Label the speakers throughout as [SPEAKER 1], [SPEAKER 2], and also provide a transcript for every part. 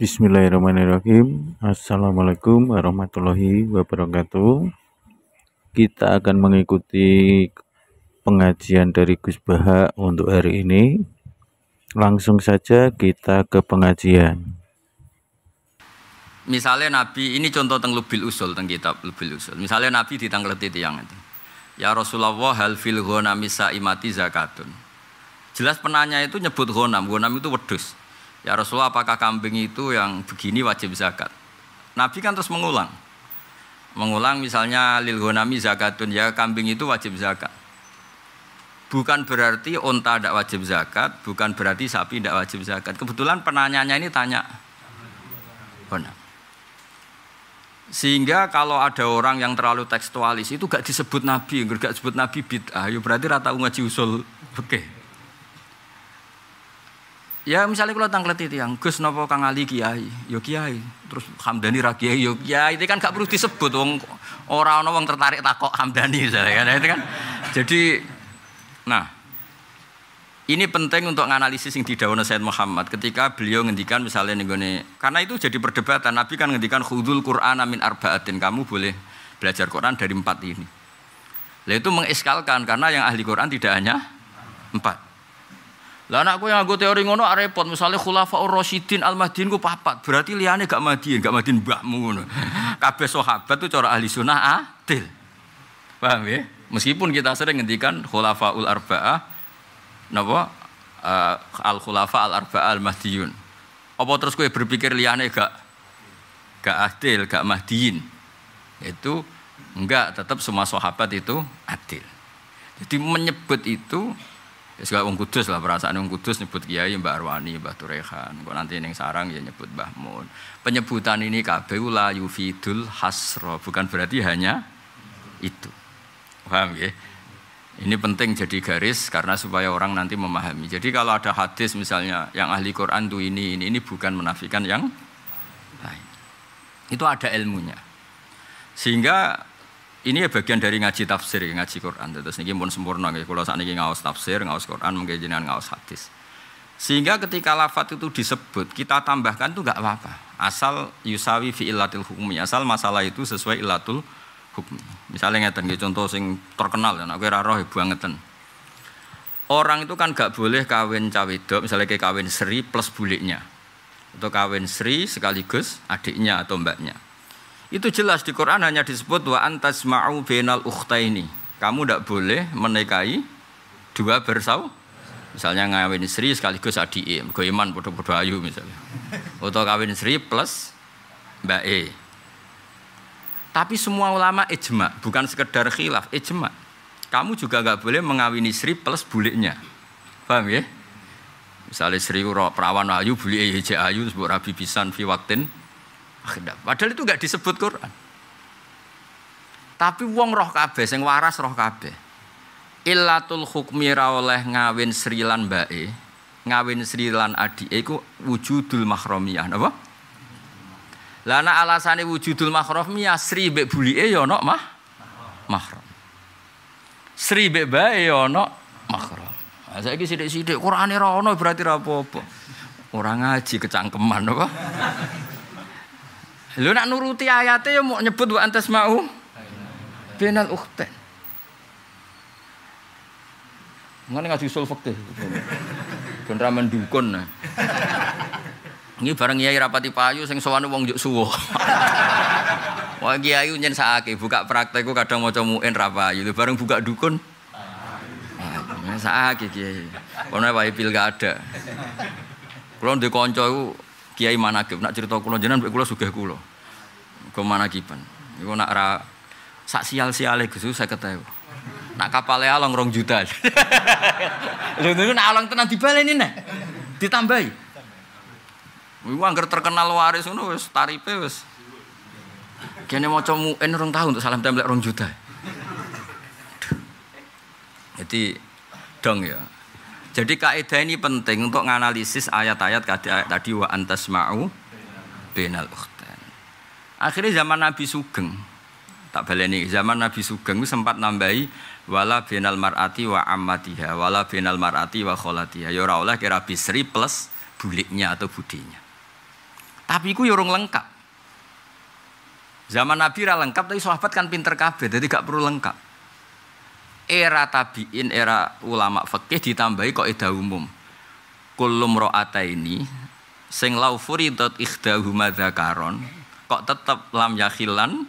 [SPEAKER 1] Bismillahirrahmanirrahim Assalamualaikum warahmatullahi wabarakatuh Kita akan mengikuti pengajian dari Gus Baha untuk hari ini Langsung saja kita ke pengajian Misalnya Nabi, ini contoh tentang lubil usul, tentang kitab lubil usul Misalnya Nabi di tanggal tiang itu Ya Rasulullah hal fil ghonami imati zakatun Jelas penanya itu nyebut ghonam, ghonam itu wedus Ya Rasulullah apakah kambing itu yang begini wajib zakat? Nabi kan terus mengulang. Mengulang misalnya lil ghonami zakatun ya kambing itu wajib zakat. Bukan berarti onta tidak wajib zakat, bukan berarti sapi tidak wajib zakat. Kebetulan penanyanya ini tanya benar. Sehingga kalau ada orang yang terlalu tekstualis itu gak disebut Nabi, gak disebut Nabi bid'ah, ya, berarti rata ngaji usul oke. Okay. Ya misalnya kalau tangklet itu yang Gus Novo Kang Ali Kiai, yo ya Kiai. Terus Hamdani ra yo ya Kiai. Itu kan gak perlu disebut wong orang orang, wong tertarik takok Hamdani misalnya kan. Itu kan. Jadi nah ini penting untuk analisis yang didawana Said Muhammad ketika beliau ngendikan misalnya nih gini, karena itu jadi perdebatan Nabi kan ngendikan khudul Quran amin arbaatin kamu boleh belajar Quran dari empat ini. Lalu itu mengeskalkan karena yang ahli Quran tidak hanya empat. Lah anakku yang aku teori ngono repot, misalnya ur Rasyidin Al Mahdin ku papat, berarti liane gak Mahdin, gak Mahdin mbahmu ngono. Kabeh sahabat tuh cara ahli sunnah adil. Paham ya? Meskipun kita sering ngendikan ul Arba'ah napa uh, eh, Al Khulafa Al Arba'ah Al Mahdiyun. Apa terus kowe berpikir liane gak gak adil, gak Mahdiin? Itu enggak, tetap semua sahabat itu adil. Jadi menyebut itu Ya gak wong kudus lah perasaan wong kudus nyebut kiai Mbak Arwani, Mbak Turehan. Kok nanti ning sarang ya nyebut Mbah Mun. Penyebutan ini kabeh la yufidul hasro, bukan berarti hanya itu. Paham ya? Ini penting jadi garis karena supaya orang nanti memahami. Jadi kalau ada hadis misalnya yang ahli Quran tuh ini ini ini bukan menafikan yang lain. Itu ada ilmunya. Sehingga ini ya bagian dari ngaji tafsir, ya, ngaji Quran. Terus ini pun sempurna kalau saat ini ngawas tafsir, ngawas Quran, mungkin jenengan ngaji hadis. Sehingga ketika lafat itu disebut, kita tambahkan tuh nggak apa-apa. Asal yusawi fi illatil hukmi, asal masalah itu sesuai ilatul hukmi. Misalnya ngeten contoh sing terkenal ya, aku raro ibu ya ngeten. Orang itu kan gak boleh kawin cawidok. misalnya kayak kawin seri plus buliknya. Atau kawin seri sekaligus adiknya atau mbaknya itu jelas di Quran hanya disebut wa antas ma'u benal ini. Kamu tidak boleh menikahi dua bersau. Misalnya ngawin istri sekaligus adi im. keiman iman bodoh-bodoh ayu misalnya. Atau kawin istri plus mbak e. Tapi semua ulama ijma, bukan sekedar khilaf, ijma. Kamu juga nggak boleh mengawini istri plus buliknya. Paham ya? Misalnya sri perawan ayu, bulik hijau ayu, Sebuah rabi pisan, Fiwaktin, Akhirnya, padahal itu nggak disebut Quran. Tapi wong roh kabeh sing waras roh kabeh. Illatul hukmi ra oleh ngawin Sri lan mbake, ngawin Sri lan adike iku wujudul mahramiyah, Lah Lana alasane wujudul mahramiyah Sri mbek bulike ya ono mah mahram. Sri mbek bae ya ono mahram. Nah, saiki sithik-sithik Qurane ra berarti ra apa-apa. Orang ngaji kecangkeman apa? Lu nak nuruti ayatnya ya mau nyebut wa antas mau final ukhtain. Mana ngaji usul fakih. Dan ramen nah, Ini bareng Kiai rapati payu sing sowan wong njuk suwo. Wah Kiai nyen sakake buka praktekku kadang maca muin ra payu. Bareng buka dukun. Sakake Kiai. Kono wae pil gak ada. Kulo ndek kanca iku kiai manakib nak cerita kulo jenengan mbek kulo sugih kulo. ke manakiban iku nak ra sak sial-siale Gus 50000 nak kapale along rong juta lho niku nak along tenan dibaleni nek ditambahi Iku angker terkenal waris ngono wis wes. wis kene maca en rong tahun untuk salam templek rong juta jadi dong ya jadi kaidah ini penting untuk menganalisis ayat-ayat tadi wa antas mau benal ukhtain. Akhirnya zaman Nabi Sugeng tak baleni zaman Nabi Sugeng sempat nambahi wala benal mar'ati wa ammatiha wala benal mar'ati wa kholatiha ya ora oleh kira bisri plus buliknya atau budinya. Tapi iku yurung ya lengkap. Zaman Nabi ra lengkap tapi sahabat kan pinter kabeh jadi gak perlu lengkap era tabiin, era ulama fakih ditambahi kok ida umum. Kulum ro'ata ini, sing laufuri dot ikhdahuma karon kok tetap lam yakhilan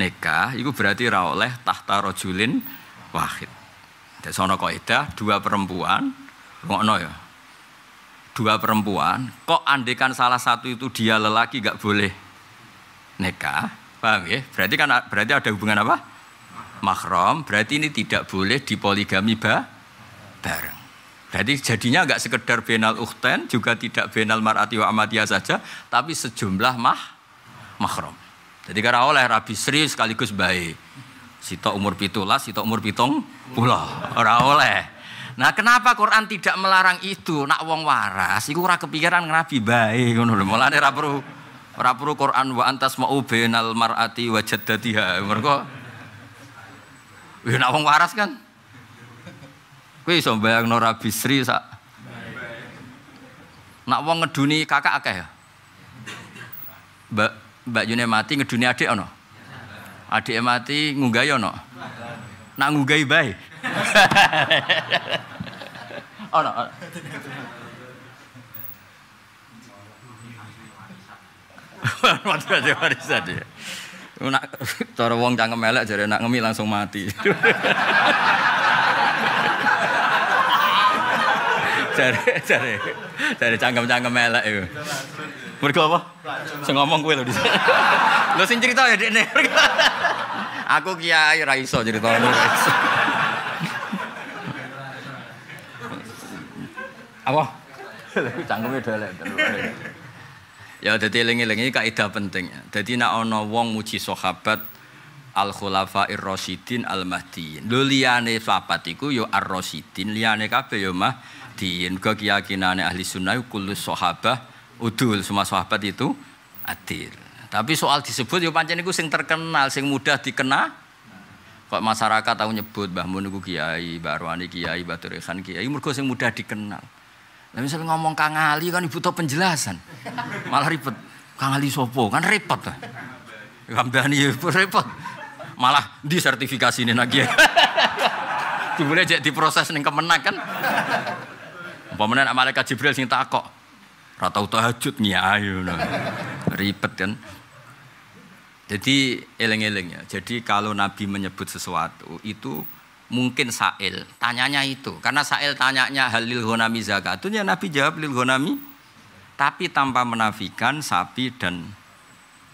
[SPEAKER 1] nikah, itu berarti rauleh tahta rojulin wahid. Jadi sono kok ida dua perempuan, ngono ya. Dua perempuan, kok andekan salah satu itu dia lelaki gak boleh nikah, paham ya? Berarti kan berarti ada hubungan apa? mahram, berarti ini tidak boleh dipoligami ba bareng. Berarti jadinya nggak sekedar benal ukhten, juga tidak benal marati wa amatiyah saja, tapi sejumlah mah mahram. Jadi karena oleh Rabi Sri sekaligus baik. Sito umur pitulas, sito umur pitung pula. Ora oleh. Nah, kenapa Quran tidak melarang itu? Nak wong waras iku ora kepikiran ngrabi baik. ngono lho. Mulane ora perlu ora perlu Quran wa antas mau benal marati wa jaddatiha. Mergo Wih, nak wong waras kan? wih iso bayangno Rabi Bisri sak. Nak wong ngeduni kakak akeh ya? Mbak Mbak Yune mati ngeduni adik ono? Adik mati ngunggah ono? Nak ngunggahi bae. ono. Mantu aja warisan ya. Nak cara wong cangkem elek jare nak ngemi langsung mati. jare jare jare cangkem-cangkem elek iku. Mergo apa? Sing ngomong kowe lho di. Lho sing cerita ya dekne. Aku kiai ra iso critane. Apa? Cangkeme delek terus. Ya dadi lengi lengi iki kaidah penting. Jadi, nek ono wong muji sahabat al khulafair rasyidin al mahdiin. Lho liyane yo iku ya ar rasyidin, liyane kabeh ya ahli sunnah kullu sahabah udul semua sahabat itu adil. Tapi soal disebut yo ya pancen iku sing terkenal, sing mudah dikenal. Kok masyarakat tahu nyebut Mbah Mun iku kiai, Mbah Arwani kiai, Mbah Turekan kiai, mergo sing mudah dikenal. Lah misalnya ngomong Kang Ali kan butuh penjelasan. Malah ribet. Kang Ali sopo kan repot. Hamdani ya, repot. Malah disertifikasi ini lagi. Dibule jadi diproses ning kemenak kan. Pemenang nek malaikat Jibril sing takok. Ora tau tahajud ayo. Ribet kan. Jadi eleng-eleng ya. Jadi kalau Nabi menyebut sesuatu itu mungkin Sa'il. Tanyanya itu. Karena Sa'il tanyanya halil gonami zakatunya Nabi jawab lil gonami. Tapi tanpa menafikan sapi dan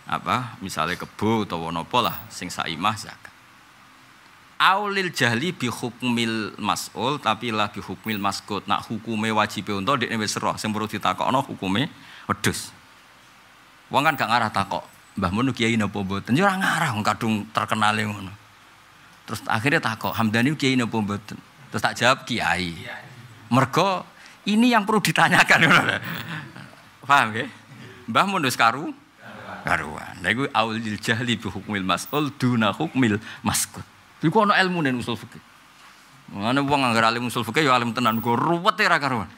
[SPEAKER 1] apa misalnya kebo atau wonopo lah sing saimah zakat. Aulil jahli bi hukmil mas'ul tapi lah bi hukmil maskut. Nak hukume wajib unta dek wis roh sing perlu ditakokno hukume wedhus. Wong kan gak ngarah takok. Mbah mun kiai napa mboten? Yo ya ora ngarah kadung terkenal ngono. Terus akhirnya tak Hamdan Hamdani kiai nopo mboten. Terus tak jawab kiai. Mergo ini yang perlu ditanyakan. Paham ya? Mbah mundus karu karuan. Lha iku aulil jahli bi hukmil mas'ul duna hukmil maskut. Iku ono ilmu nen usul fikih. Mana wong anggar alim usul fikih ya alim tenan go ruwet ora ya karuan.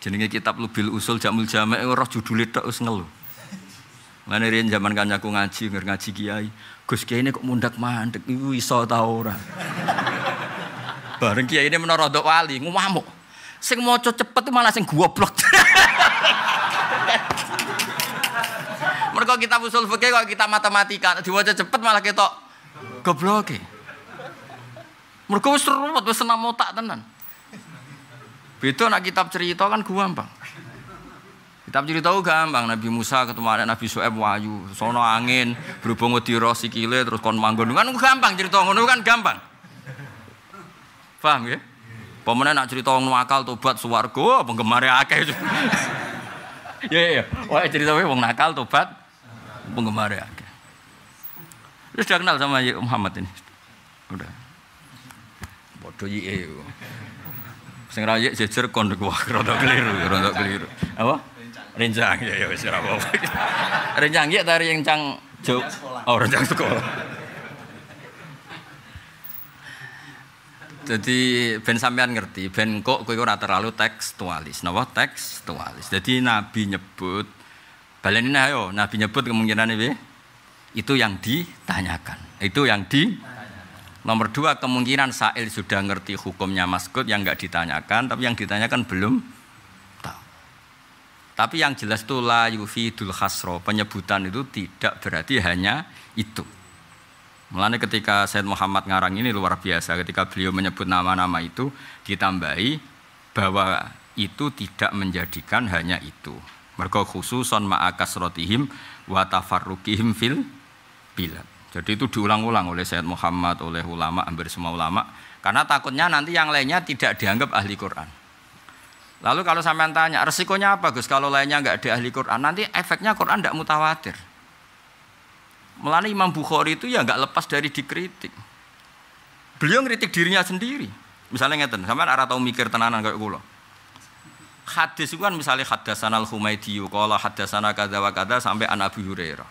[SPEAKER 1] Jenenge kitab Lubil Usul Jamul Jamek roh judule tok wis Mana rin zaman aku ngaji, ngerti ngaji kiai. Gus kiai ini kok mundak mandek, ibu iso tau ora. Bareng kiai ini menarodok wali, ngamuk. Sing mau cepet tuh malah sing goblok. Mereka kita usul fakir, kalau kita matematika, di wajah cepet malah kita goblok. Mereka wis seru, wis senam otak tenan. Beda nak kitab cerita kan gampang. Kitab cerita gampang, Nabi Musa ketemu anak Nabi Soeb wayu, sono angin, berhubung di rosi kile, terus kon manggon. Kan gampang cerita ngono kan gampang. Paham ya? Pemenang nak cerita wong nakal tobat suwargo, ya akeh. ya ya, wah cerita wong nakal tobat ya akeh. Terus udah kenal sama Muhammad ini. Udah. Bodoh iya. Sing jejer kon kok rada keliru, rada keliru. Apa? rencang ya ya wis ora apa-apa. Rencang ya tari yang cang jok. Oh, rencang sekolah. Jadi ben sampean ngerti, ben kok kowe ora terlalu tekstualis. Napa tekstualis? Jadi Nabi nyebut Balenin nah, ayo, Nabi nyebut kemungkinan ini itu yang ditanyakan. Itu yang di Nomor dua kemungkinan Sa'il sudah ngerti hukumnya maskut yang nggak ditanyakan, tapi yang ditanyakan belum tapi yang jelas itu la yufidul khasro. Penyebutan itu tidak berarti hanya itu. Mulanya ketika Said Muhammad Ngarang ini luar biasa. Ketika beliau menyebut nama-nama itu ditambahi bahwa itu tidak menjadikan hanya itu. Mergo khususon ma'akas rotihim wa tafarrukihim fil bilad. Jadi itu diulang-ulang oleh Sayyid Muhammad, oleh ulama, hampir semua ulama. Karena takutnya nanti yang lainnya tidak dianggap ahli Quran. Lalu kalau sampean tanya, resikonya apa Gus kalau lainnya nggak ada ahli Quran? Nanti efeknya Quran tidak mutawatir. Melani Imam Bukhari itu ya nggak lepas dari dikritik. Beliau ngeritik dirinya sendiri. Misalnya ngeten, sama arah tahu mikir tenanan kayak gula. Hadis itu kan misalnya hadasan al Humaydiyu, kalau hadasan kada wa kada sampai an Abu Hurairah.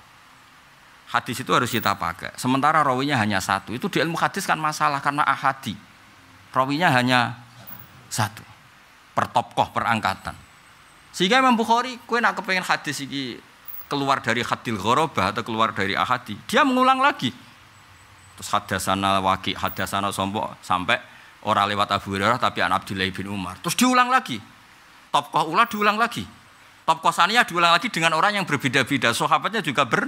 [SPEAKER 1] Hadis itu harus kita pakai. Sementara rawinya hanya satu. Itu di ilmu hadis kan masalah karena ahadi. Rawinya hanya satu per topkoh per Sehingga Imam Bukhari kue nak kepengen hadis ini keluar dari hadil ghoroba atau keluar dari ahadi, dia mengulang lagi. Terus hadasana waki, hadasana sombong sampai orang lewat Abu Hurairah tapi anak Abdullah bin Umar. Terus diulang lagi. Topkoh ulah diulang lagi. Topkoh sania diulang lagi dengan orang yang berbeda-beda. Sahabatnya juga ber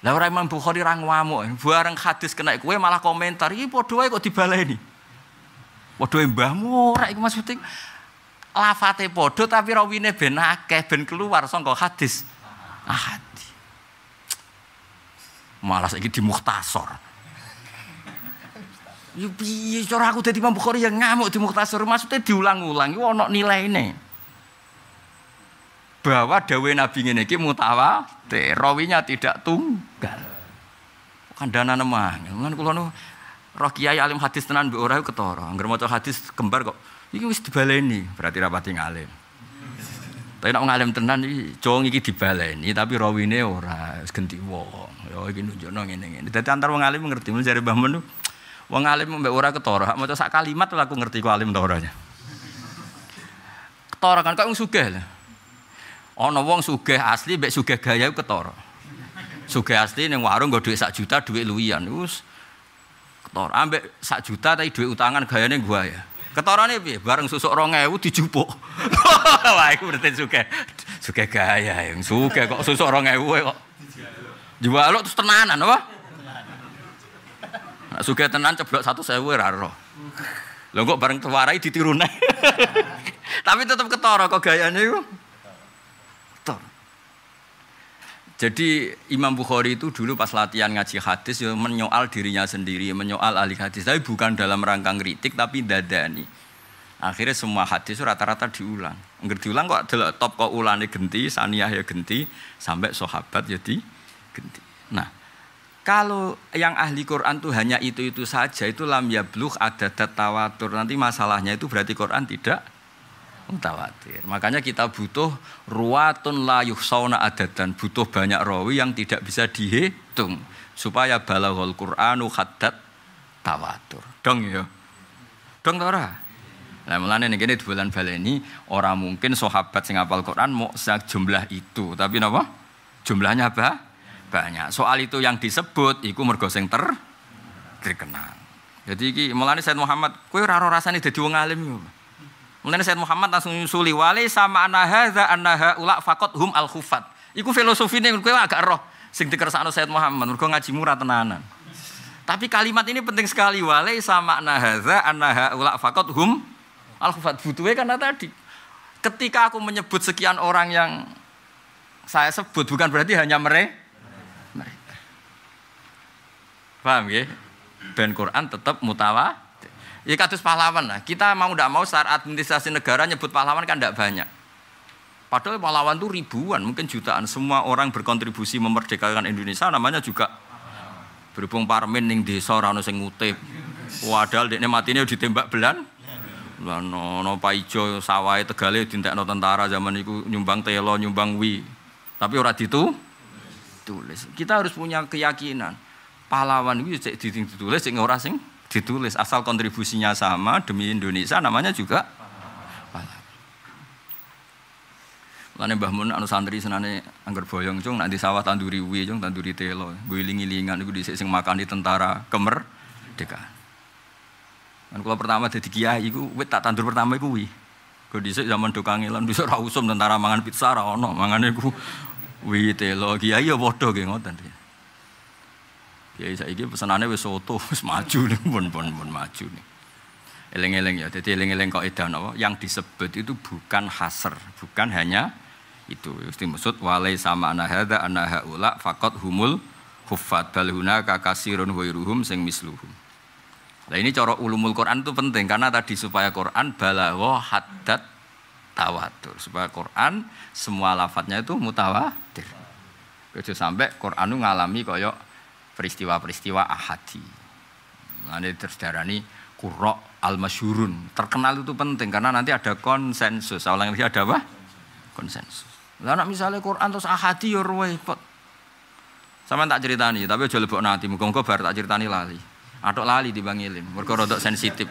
[SPEAKER 1] Lah orang Imam Bukhari rang ngamuk, bareng hadis kena kue malah komentar, ini padha kok ini Waduh mbahmu ora iku maksudnya lafate podo tapi rawine ben akeh ben keluar sangka hadis. Ahadi. Ah, Malas lagi di Ya piye cara aku dadi Imam Bukhari yang ngamuk di Muhtasor, maksudnya diulang-ulang iku ana nilaine. Bahwa Dawe Nabi ngene iki mutawatir, rawinya tidak tunggal. Kandhana nemah. Ngan kula nu roh kiai alim hadis tenan mbek ora ketara. Angger motor hadis kembar kok iki wis dibaleni, berarti rapati ngalim. Tapi nak ngalim tenan iki jong iki dibaleni tapi rawine ora wis genti wong. Ya iki nunjukno ngene-ngene. Dadi antar wong alim ngerti mulai jare Mbah wong alim mbek ora ketara. Hak maca sak kalimat aku ngerti kok alim ta ora. Ketara kan kok wong sugih lah. Ana wong sugih asli mbek sugih gaya ketara. Sugih asli ning warung nggo dhuwit sak juta dhuwit luwian. Wis Ketor, ambek sak juta tapi duit utangan gayanya gua ya. Ketorane ini Bareng orang 2000 dijupuk. Wah, iku berarti suka. Suka gaya yang suka kok orang 2000 kok. lo terus tenanan apa? Nah, suka tenan ceblok satu ora raro Lo kok bareng terwarai ditiru Tapi tetep ketara kok gayanya iku. Jadi Imam Bukhari itu dulu pas latihan ngaji hadis ya menyoal dirinya sendiri, menyoal ahli hadis. Tapi bukan dalam rangka kritik tapi dadani. Akhirnya semua hadis itu rata-rata diulang. Enggak diulang kok adalah top kok ulangnya genti, saniyah ya genti, sampai sahabat jadi ya genti. Nah, kalau yang ahli Quran tuh hanya itu-itu saja itu lam yablugh ada tatawatur. Nanti masalahnya itu berarti Quran tidak mutawatir. Makanya kita butuh ruwatun la sauna adat dan butuh banyak rawi yang tidak bisa dihitung supaya balaghul Qur'anu hadat tawatur. Dong ya. Dong ta ora? Lah mulane ning kene dibulan baleni ora mungkin sahabat sing hafal Quran mau jumlah itu, tapi napa? Jumlahnya apa? Banyak. Soal itu yang disebut iku mergo sing ter terkenal. Jadi iki mulane Said Muhammad kowe ora rasane dadi wong alim ya. Kemudian Said Muhammad langsung nyusuli wali sama Anahaza, anaha ulak fakot hum al khufat. Iku filosofi ini gue agak roh. Sing dikersakno Said Muhammad, mergo ngaji murah tenanan. Tapi kalimat ini penting sekali wali sama Anahaza, anaha ulak fakot hum al khufat. Butuhnya karena tadi ketika aku menyebut sekian orang yang saya sebut bukan berarti hanya mereka. Paham ya? Ben Quran tetap mutawa Ya kados pahlawan lah. Kita mau tidak mau saat administrasi negara nyebut pahlawan kan tidak banyak. Padahal pahlawan itu ribuan, mungkin jutaan. Semua orang berkontribusi memerdekakan Indonesia namanya juga berhubung parmen ning desa rano sing ngutip. Wadal dekne matine ditembak belan. no, no Pak Ijo sawahe tegale dintekno tentara zaman itu nyumbang telo, nyumbang wi. Tapi ora ditu tulis. Kita harus punya keyakinan pahlawan itu cek ditulis sing ora sing ditulis asal kontribusinya sama demi Indonesia namanya juga Lane Mbah Mun anu santri senane angger boyong cung nanti sawah tanduri uwi cung tanduri telo guling lingan iku dhisik sing makan di tentara kemer deka. Kan kula pertama dadi kiai iku wit tak tandur pertama iku wi. Kok dhisik zaman dokangelan dhisik ra usum tentara mangan pizza ra ono mangane iku wi telo kiai ya padha ge ngoten. Ya saiki pesenane wis soto wis maju nih pun pun pun maju nih. Eleng-eleng ya, jadi eleng-eleng kok edan apa? Yang disebut itu bukan hasr, bukan hanya itu. Mesti maksud walai sama anak anahaula fakot humul hufat balhuna kakasirun wairuhum sing misluhum. Nah ini cara ulumul Quran itu penting karena tadi supaya Quran balagho hadat tawatur supaya Quran semua lafadznya itu mutawatir. Kecuali sampai Quran itu ngalami koyok peristiwa-peristiwa ahadi. Nanti terus darani kurok al-masyurun. Terkenal itu penting karena nanti ada konsensus. Saya nanti ada apa? Konsensus. Lah misalnya Quran terus ahadi ya repot. Sama tak ceritani, tapi aja lebok nanti. Muga-muga bar tak ceritani lali. Atau lali di Bang Ilim, mergo sensitif.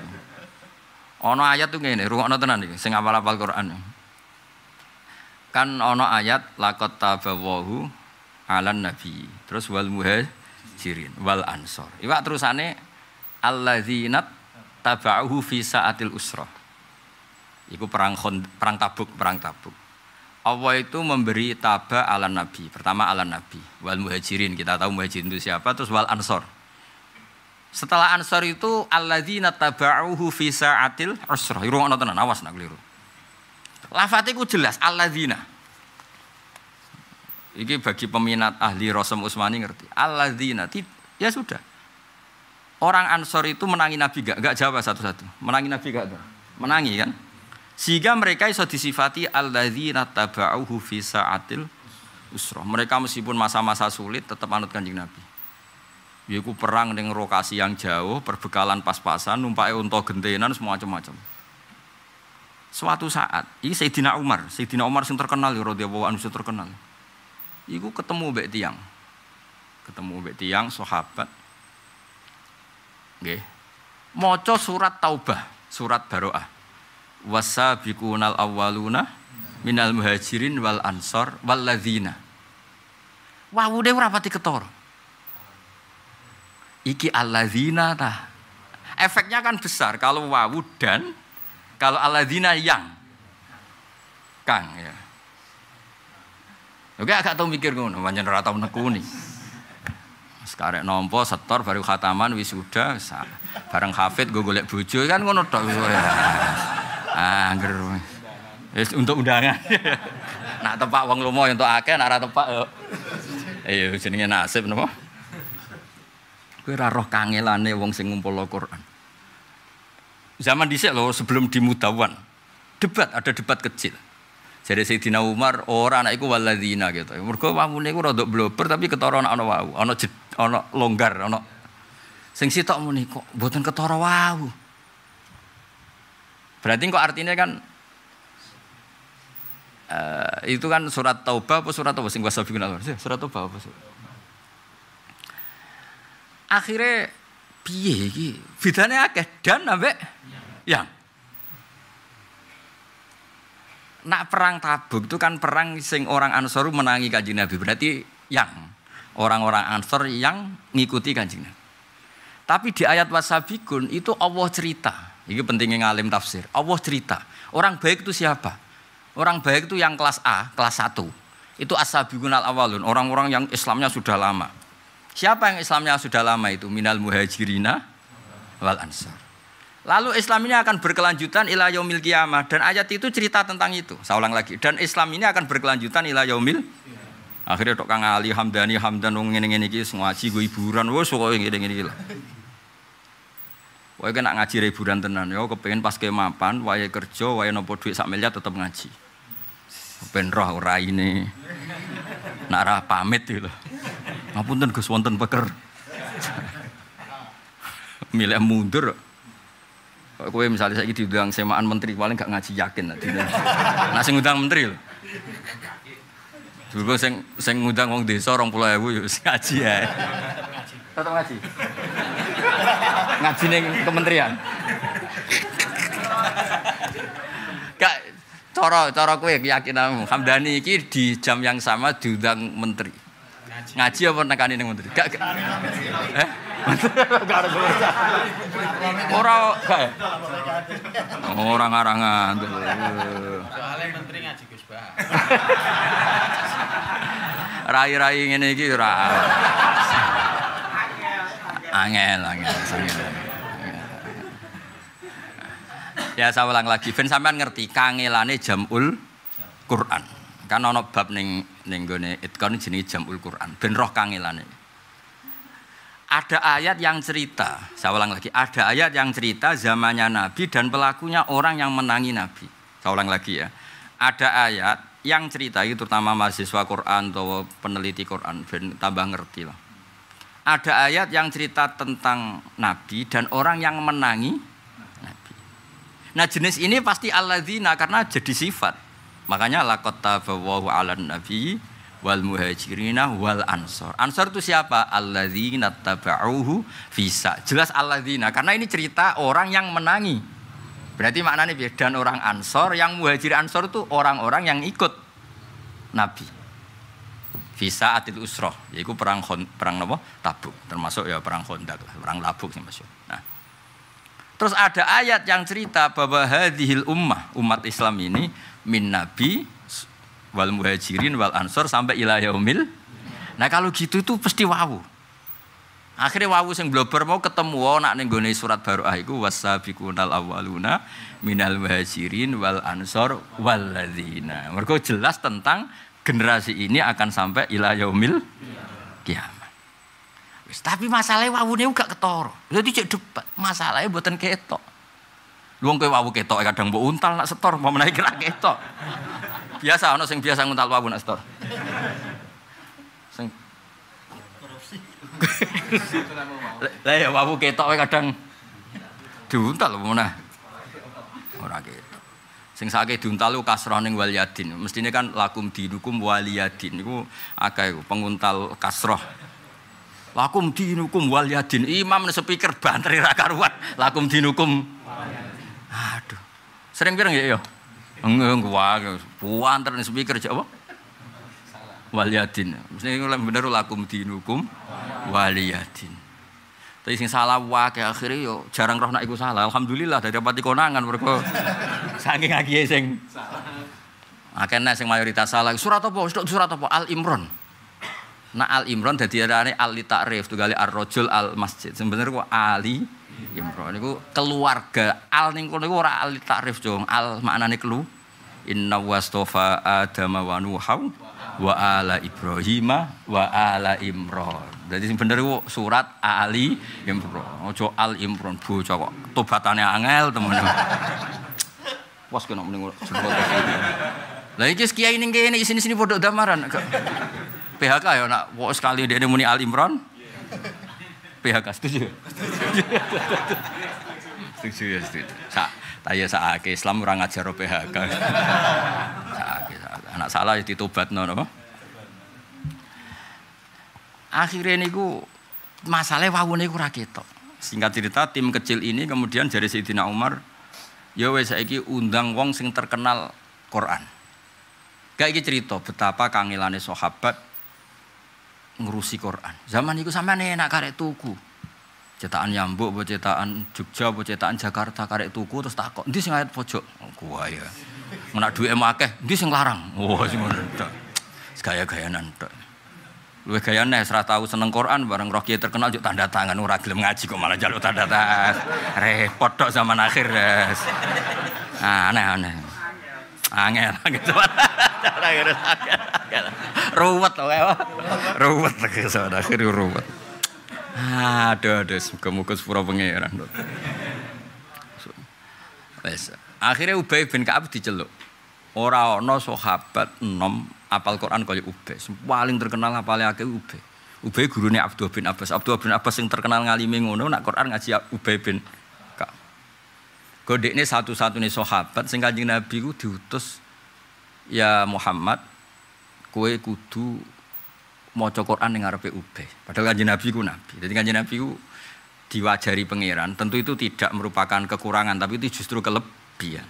[SPEAKER 1] Ono ayat tuh gini, ruang tenan nih. sing apal-apal Quran. Kan ono ayat lakota tabawahu alan nabi. Terus wal muhajir muhajirin wal ansor. Iwak terusane alladzina taba'uhu fi atil usro. Iku perang perang Tabuk, perang Tabuk. Allah itu memberi taba ala Nabi. Pertama ala Nabi, wal muhajirin. Kita tahu muhajirin itu siapa, terus wal ansor. Setelah ansor itu alladzina taba'uhu fi saatil Iru ngono tenan, awas nak keliru. Lafate ku jelas alladzina. Ini bagi peminat ahli Rosem Usmani ngerti. Alladzina ya sudah. Orang Ansor itu menangi Nabi gak? Gak jawab satu-satu. Menangi Nabi gak? Menangi kan? Sehingga mereka iso disifati alladzina taba'uhu fi sa'atil usrah. Mereka meskipun masa-masa sulit tetap anut Kanjeng Nabi. Yaiku perang dengan lokasi yang jauh, perbekalan pas-pasan, numpai unta gentenan semua macam-macam suatu saat ini Sayyidina Umar Sayyidina Umar yang terkenal ya radhiyallahu anhu yang terkenal iku ketemu mbek tiang. Ketemu mbek tiang sahabat. Nggih. Maca surat Taubah, surat Baroah. Wasabiqunal awwaluna minal muhajirin wal ansor wal ladzina. Wawude ora pati ketor. Iki alladzina ta. Efeknya kan besar kalau wawu dan kalau alladzina yang kang ya. Oke agak tau mikir gue, pancen ora tau nekuni. Sekarang nompo setor baru khataman wisuda bareng hafid gue golek bujuk kan gue tok Ah, angger. Yes, untuk undangan. nak tempat wong lomo untuk ya akeh, nak rata tempat eh Iya nasib nopo. Gue raro roh kangelane wong sing ngumpul Quran. Zaman disek lo sebelum dimudawan. Debat ada debat kecil. Jadi Sayyidina Umar, orang anak iku waladina gitu. Mergo wawune iku rada bloper tapi ketara ana ana wau, ana ana longgar, ana sing sitok muni kok mboten ketara wau. Berarti kok artinya kan uh, itu kan surat Taubah apa surat apa sing kuasa bikun Surat Taubah apa sih? Akhirnya piye iki? Bedane akeh dan ambek yang. yang nak perang tabuk itu kan perang sing orang Ansor menangi kanjeng Nabi. Berarti yang orang-orang Ansor yang ngikuti kanjeng Nabi. Tapi di ayat wasabikun itu Allah cerita. Ini pentingnya ngalim tafsir. Allah cerita. Orang baik itu siapa? Orang baik itu yang kelas A, kelas 1. Itu asabikun al awalun. Orang-orang yang Islamnya sudah lama. Siapa yang Islamnya sudah lama itu? Minal muhajirina wal ansar. Lalu Islam ini akan berkelanjutan ila yaumil kiamah dan ayat itu cerita tentang itu. Saya ulang lagi. Dan Islam ini akan berkelanjutan ila yaumil Akhirnya tok Kang Ali Hamdani Hamdan wong ngene-ngene iki ngaji go hiburan wis kok ngene-ngene iki lah. Wae kena ngaji hiburan tenan Yo kepengen pas ke mapan wae kerja wae nopo duit sak miliar tetep ngaji. Ben roh ora ini. Nak ra pamit iki lho. Ngapunten Gus peker. Milih mundur. Kowe misalnya saya diundang semaan menteri paling gak ngaji yakin nanti. Nah sing ngundang menteri lho. Dulu sing sing ngundang wong desa 20.000 yo ya ngaji ya. Tetep ngaji. Ngaji ning kementerian. Kak cara cara kowe keyakinanmu Hamdani iki di jam yang sama diundang menteri. Ngaji apa nekani ning menteri? Gak. Gak eh? ada Ora gak. Ora ngarangan. Soale menteri ngaji Gus Bah. Rai-rai ngene iki ora. Angel, angel, angel. Ya saya ulang lagi, ben sampean ngerti kangelane jamul Quran. Kan ana bab ning ning gone itkon jenenge jamul Quran ben roh kangelane. Ada ayat yang cerita, saya ulang lagi, ada ayat yang cerita zamannya Nabi dan pelakunya orang yang menangi Nabi. Saya ulang lagi ya. Ada ayat yang cerita itu terutama mahasiswa Quran atau peneliti Quran ben tambah ngerti lah. Ada ayat yang cerita tentang Nabi dan orang yang menangi Nabi. Nah jenis ini pasti alladzina karena jadi sifat. Makanya lakot tabawahu ala nabi wal muhajirina wal ansor. Ansor itu siapa? Alladzina taba'uhu fisa. Jelas alladzina karena ini cerita orang yang menangi. Berarti maknanya dan orang ansor yang muhajir ansor itu orang-orang yang ikut Nabi. Visa atil usroh, yaitu perang perang apa? Tabuk, termasuk ya perang Khandaq, perang Labuk sih Nah. Terus ada ayat yang cerita bahwa hadhil ummah, umat Islam ini min nabi wal muhajirin wal ansor sampai ilayah yaumil. Nah kalau gitu itu pasti wawu. Akhirnya wawu sing blober mau ketemu oh, nak nenggoni surat baru wasabi iku awaluna min minal muhajirin wal ansor wal ladina. Mereka jelas tentang generasi ini akan sampai ilayah yaumil kiamat. Tapi masalahnya wawune gak ketara. Jadi cek debat, masalahnya buatan ketok. Luwung kowe wawu ketok e kadang mbok untal nak setor mau menaik kira ketok. Biasa ana sing biasa nguntal wawu nak setor. Sing Lah ya wawu ketok e kadang diuntal mau menah. Ora ketok. Sing sakit diuntal lu kasroh neng waliyadin. mestinya kan lakum dinukum waliyadin niku akeh penguntal kasroh Lakum dinukum waliyadin. Imam sepiker bantri ra Lakum dinukum waliyadin. Aduh. Sering pirang ya yo? Enggak, wah, puanter nih speaker apa? Waliyadin. Mesti benar laku lakum hukum. waliyadin. Tapi sing salah kayak akhirnya yo jarang roh nak ikut salah. Alhamdulillah dari dapat konangan berko, saking akiye sing Akhirnya sing mayoritas salah. Surat apa? Surat apa? Al Imron. Nah Al Imron dari ada ini Al Takrif tuh kali Ar Rojul Al Masjid. Sebenarnya gua Ali imro iya, niku keluarga al niku niku ora al takrif jong al maknane kelu inna wastofa adama wa nuhau wa ala ibrahima wa ala imron jadi sing bener ku surat ali imron ojo al imron bocah kok tobatane angel teman-teman was kena mending lah iki kiai ning kene sini sini pondok damaran PHK ya nak wis sekali dia muni al imron PHK setuju. setuju ya setuju. Sa, saya saake Islam orang ngajar PHK. saake, anak salah ya ditobat no, no. Akhirnya niku masalahnya wawune iku ora Singkat cerita tim kecil ini kemudian dari Sayyidina Umar ya wis saiki undang wong sing terkenal Quran. Kayak cerita betapa kangelane sahabat ngurusi Quran. Zaman itu sama nih nak karek tuku. Cetakan Yambo, cetakan Jogja, cetakan Jakarta, karek tuku terus takok. Ndi sing ayat pojok? Gua ya. duit emak akeh, ndi sing larang? Wah, sing ngono gaya Gaya-gayanan tok. gaya nih serah tahu seneng Quran bareng Rocky terkenal juk tanda tangan ora gelem ngaji kok malah jalur tanda tangan. Repot dok zaman akhir. Des. Ah, Aneh-aneh. Angin, angin Cara Angin, ruwet loh ya ruwet lagi saat akhirnya ruwet aduh aduh semoga muka sepura pengeran Wes. Akhirnya Ubay bin Ka'ab diceluk. orang ana sahabat enom apal Quran kaya Ubay. Paling terkenal apale akeh Ubay. Ubay gurunya Abdullah bin Abbas. Abdullah bin Abbas yang terkenal ngalime ngono nak Quran ngaji Ubay bin Ka'ab. ini satu-satunya sahabat sehingga Kanjeng Nabi diutus ya Muhammad Kue kudu mau Quran dengar ngarepe Padahal kanji Nabi ku nabi. Jadi kanji Nabi ku diwajari pangeran, tentu itu tidak merupakan kekurangan tapi itu justru kelebihan.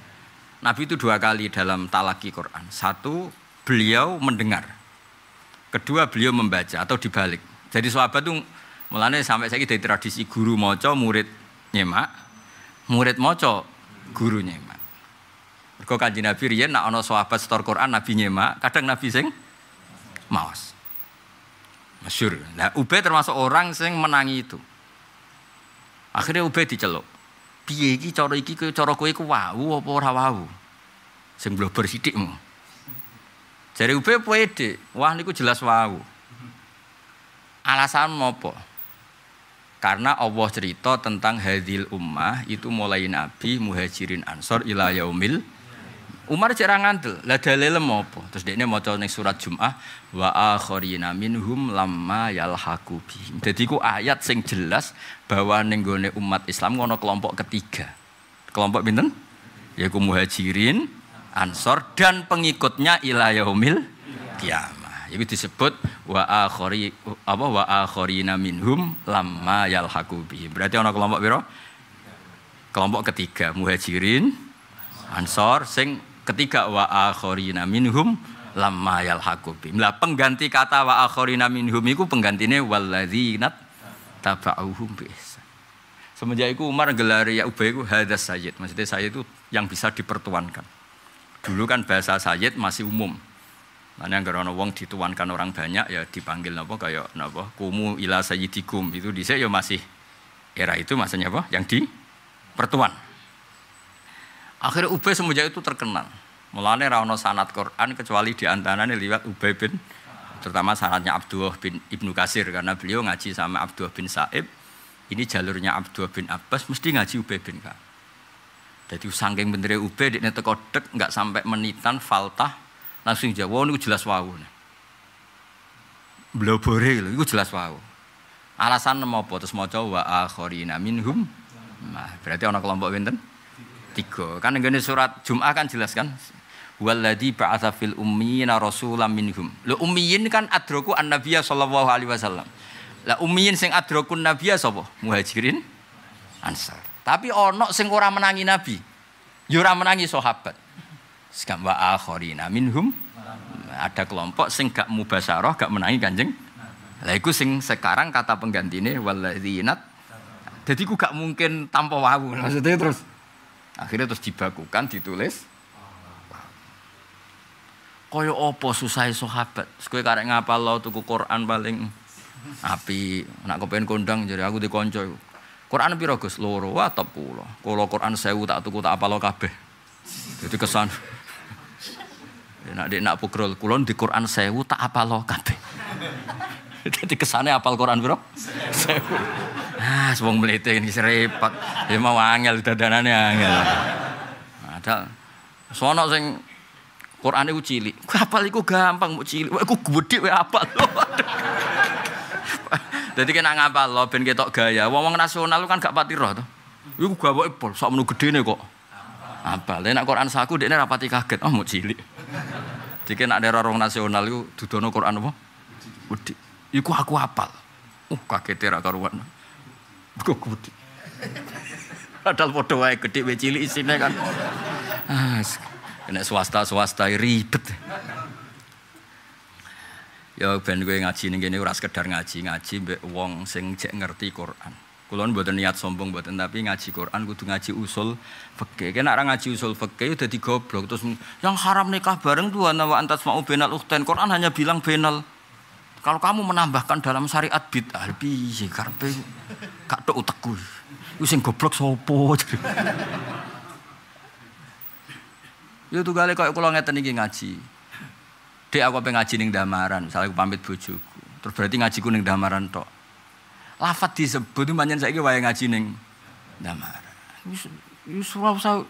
[SPEAKER 1] Nabi itu dua kali dalam talaki Quran. Satu, beliau mendengar. Kedua, beliau membaca atau dibalik. Jadi sahabat itu mulanya sampai saya dari tradisi guru moco, murid nyemak, murid moco, guru nyemak. Kau Kanjeng Nabi ya, nak ono sahabat setor Quran Nabi nyemak, kadang Nabi sing mawas. Masyur. Nah, Ubay termasuk orang yang menangi itu. Akhirnya Ubay diceluk. Piye iki cara iki cara kowe iku wau apa ora wau? Sing blober sithikmu. Jare Ubay kowe Dik, wah niku jelas wau. Alasan apa? Karena Allah cerita tentang hadil ummah itu mulai Nabi Muhajirin Ansor ila yaumil Umar cek ra ngandel, lah dalile apa? Terus dekne maca ning surat Jum'ah wa akharina minhum lamma yalhaqu bihim. Dadi ku ayat sing jelas bahwa ning gone umat Islam ngono kelompok ketiga. Kelompok pinten? Yaiku muhajirin, ansor dan pengikutnya ila yaumil kiamah. Itu disebut wa akhari apa wa akharina minhum lamma yalhaqu bihim. Berarti ono kelompok piro? Kelompok ketiga, muhajirin, ansor sing Ketiga wa akhorina minhum yal hakubim. Lah pengganti kata wa akhorina minhum itu penggantinya walladzinat taba'uhum auhum Semenjak itu Umar gelar ya ubah itu hadas sayyid. Maksudnya saya itu yang bisa dipertuankan. Dulu kan bahasa sayyid masih umum. mana yang karena wong dituankan orang banyak ya dipanggil nopo kayak nopo kumu ila sayyidikum itu di ya masih era itu maksudnya apa? Yang pertuan Akhirnya Ubay semuanya itu terkenal. Mulanya ra sanat sanad Quran kecuali di antaranya lihat Ubay bin terutama sanatnya Abdullah bin Ibnu Kasir karena beliau ngaji sama Abdullah bin Saib. Ini jalurnya Abdullah bin Abbas mesti ngaji Ubay bin Ka'ab. Jadi sangking bendera Ubay di teko nggak sampai menitan faltah langsung jawab gue oh, jelas wau. Blobore lho gue jelas wow Alasan mau potus mau maca ah, minhum. Nah, berarti orang kelompok winten? tiga. Kan gini surat Jum'ah kan jelas kan? Walladhi ba'atha fil ummiyina rasulam minhum. Lo ummiyin kan adroku an nabiya sallallahu alaihi wasallam. Lah ummiyin sing adroku nabiya sopoh. Muhajirin Ansar. Tapi ono sing ora menangi nabi. Yura ya menangi sahabat. Sekam wa akharina minhum. Ada kelompok sing gak mubasaroh gak menangi Kanjeng. Lah iku sing sekarang kata penggantine inat. Jadi ku gak mungkin tanpa wawu maksudnya terus Akhirnya terus dibakukan, ditulis. Ah. koyo opo susah sahabat? Kowe karek ngapal lo tuku Quran paling api. Nak kepengen kondang jadi aku dikonco Quran piro Gus? Loro atau top kula. Kula Quran sewu tak tuku tak apalo kabe. Jadi kesan. Ya, nak dek nak pukrol kulon di Quran sewu tak apalo kabeh. Jadi kesannya apal Quran piro? Sewu. Ah, sebong melete ini serepot. Ya mau angel dadanannya angel. Ada sono sing Quran itu cilik. Ku hafal iku gampang mau cilik. Wah, gede gedhe wae hafal. Jadi kena ngapal lo ben ketok gaya. Wong wong nasional kan gak pati roh to. Iku gawoke pol sok menu gedene kok. Apal. Nek Quran saku dekne rapati kaget. Oh, mau cilik. jadi nek ada orang nasional iku dudono Quran apa? Wedi. Iku aku apal. Uh, kaget ra karuan. Kok gede. Padahal padha wae gede wae cilik isine kan. Ah, kena swasta-swasta ribet. Ya ben kowe ngaji ning kene ora sekedar ngaji, ngaji mbek wong sing cek ngerti Quran. Kula mboten niat sombong mboten tapi ngaji Quran kudu ngaji usul fikih. Kena ora ngaji usul fikih dadi goblok terus yang haram nikah bareng tuh ana wa mau benal ukhtain. Quran hanya bilang benal. Kalau kamu menambahkan dalam syariat bid'ah piye karpe? gak tok utekku. Ku sing goblok sapa? Yo kali koyo kula ngeten iki ngaji. Dek aku pengen ngaji ning damaran, misalnya aku pamit bojoku. Terus berarti ngajiku ning damaran tok. Lafat disebut pancen saiki wayang ngaji ning damaran. Wis ora usah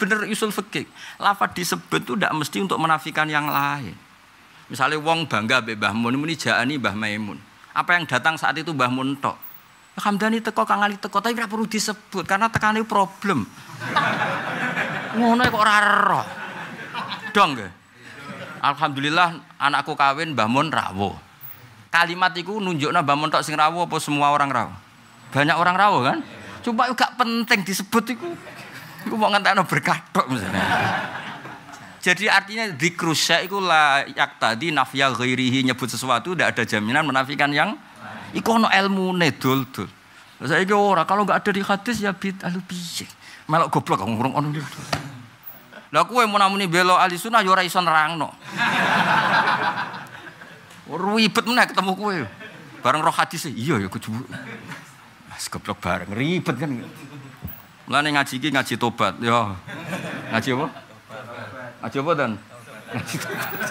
[SPEAKER 1] bener usul fikih. Lafat disebut itu tidak mesti untuk menafikan yang lain. Misalnya wong bangga Mbah Mun muni jaani Mbah Maimun. Apa yang datang saat itu Mbah Mun tok. Hamdani teko kangali teko tapi ora perlu disebut karena tekane problem. Ngono ya kok ora roh. Dong nggih. Alhamdulillah anakku kawin Mbah Mun rawuh. Kalimat iku nunjukna Mbah Mun tok sing rawuh apa semua orang rawuh? Banyak orang rawuh kan? Coba juga penting disebut iku. Iku mau ngentekno berkah tok misalnya. Jadi artinya di krusya itu layak tadi nafiyah ghairihi nyebut sesuatu tidak ada jaminan menafikan yang Iku ono ne dul-dul. Saiki ora, kalau nggak ada di hadis ya bid'ah lu piye? Melok goblok kamu ngurung ono. Lah kowe namuni belo ahli sunnah ya ora iso nerangno. Oh, ribet meneh ketemu kowe. Bareng roh hadis iya ya kudu. Mas goblok bareng ribet kan. Mulane ngaji iki ngaji tobat ya. Ngaji apa? Ngaji apa dan? Ngaji tobat.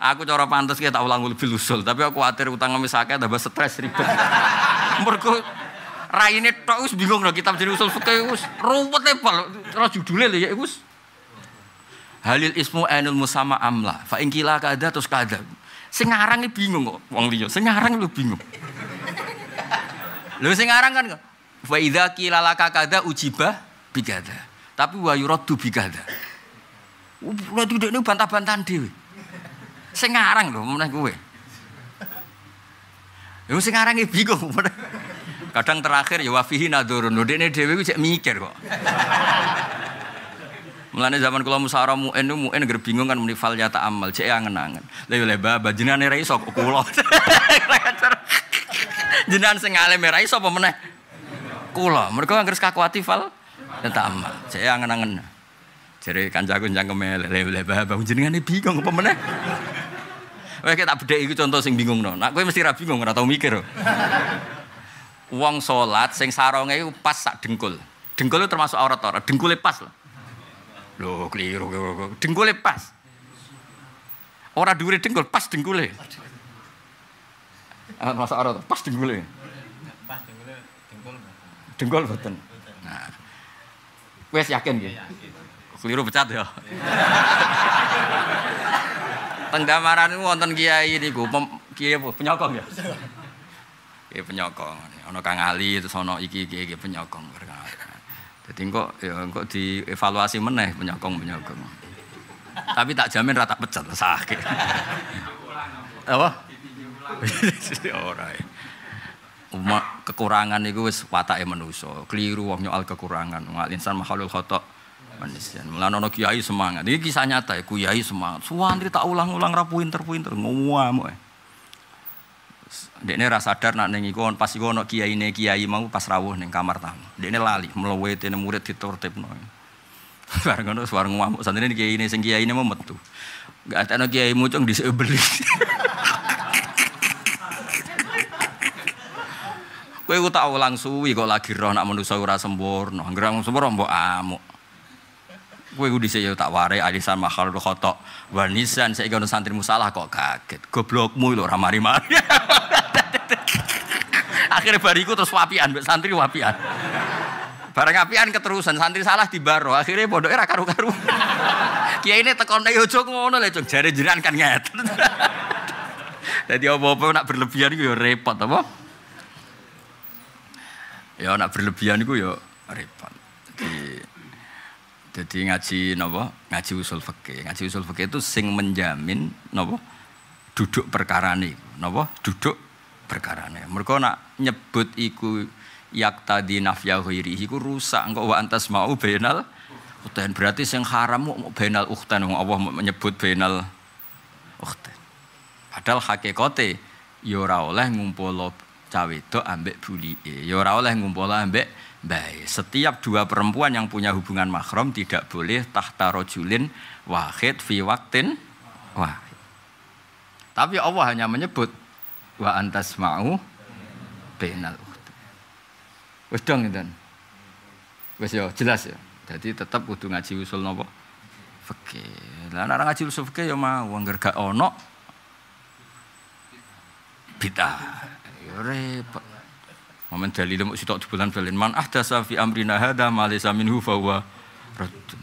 [SPEAKER 1] Aku cara pantas kita tak ulang lebih lusul, tapi aku khawatir utang kami sakit tambah stres ribet. Merku rai terus terus bingung lah kita jadi usul fikih rumput tebal. Terus judulnya lho ya wis Halil ismu anul musama amla. Fa ingkila kada terus kada. sengarang ini bingung kok uang liya. sengarang lu bingung. lu sengarang kan fa idza kila laka kada ujibah bigada. Tapi wa tu bigada. Udah dia ini bantah-bantahan dewi. Sengarang ngarang lho gue. kowe. sengarang sing ngarang iki bingung. Kadang terakhir ya wafihi nadurun. Lho dekne dhewe ku cek mikir kok. Mulane zaman kula musara muen nu muen ger bingung kan muni fal yata amal cek angen-angen. Lha yo lebah panjenengane ra iso kula. Jenengan sing alim ra iso apa meneh? Kula. Mergo anggere kakuati fal yata amal cek angen-angen. Jere kancaku njangkeme lha lebah panjenengane bingung apa meneh? Kowe tak beda itu contoh sing bingung Nak kowe mesti ra bingung ora tau mikir. uang sholat, sing sarongnya itu pas sak dengkul. Dengkul termasuk aurat ora? Dengkule pas lho. Lho keliru. dengkul pas. orang duri dengkul, pas dengkule. Ah, termasuk aurat, pas dengkulnya, Pas dengkule, dengkul. Dengkul boten. Nah. Wes yakin nggih? Iya, keliru pecat ya. Teng damaran itu wonten kiai ini gue, ya? kiai penyokong ya. Kiai penyokong. Ono Kang Ali itu sono iki Kiai penyokong. Jadi kok ya kok dievaluasi meneh penyokong-penyokong. Tapi tak jamin rata pecat sakit. Apa? Orang. Ya. Umat kekurangan itu wis watake manusa. Keliru wong nyoal kekurangan. Wong insan mahalul khotok manusia. Mulane ana kiai semangat. Ini kisah nyata ya, kiai semangat. Suwandri tak ulang-ulang ra pinter-pinter Dia ini rasa sadar nak nengi kon pas iku kiai kiyaine kiai mau pas rawuh neng kamar tamu. ini lali mlewetene murid diturtibno. Bareng ngono suar Sandi santri kiai ini sing kiai ini mau metu. Gak ada kiai mu cung beli. Kowe ku tak ulang suwi kok lagi roh nak manusa ora sempurna. Gerang sempurna mbok amuk gue kudu dhisik ya tak warai alisan makhlul khotok. Wanisan saya ono santri musalah kok kaget. Goblokmu lho ramari mari Akhirnya bariku terus wapian, santri wapian. Barang apian keterusan santri salah di baro, akhirnya bodoh era karu-karu. Kiai ini tekon nek ya, cok ngono lho, jong jari jiran kan nget. Jadi apa-apa nak berlebihan gue ya repot apa? Ya nak berlebihan gue ya repot. Jadi ngaji nopo, ngaji usul fikih. Ngaji usul fikih itu sing menjamin nopo duduk perkara nih, nopo duduk perkara nih. Mereka nak nyebut iku yak tadi nafyahuiri, iku rusak engkau wa antas mau benal. Uhten berarti sing haram mau benal ukhtain, Allah menyebut benal uhten. Padahal hakikote yora ya oleh ngumpulo cawe itu ambek puli. yora ya oleh ngumpulo ambek baik. Setiap dua perempuan yang punya hubungan mahram tidak boleh tahta rojulin wahid fi waktin wahid. Tapi Allah hanya menyebut wa antas mau benal Wes dong itu. Wes yo jelas ya. Jadi tetap kudu ngaji usul nopo Oke. Lah nek ngaji usul fikih ya mau anggar gak ono bid'ah. Ya, repot. Momen dalil muk sitok bulan balen man ahdasa fi amrina hadza ma laysa minhu fa huwa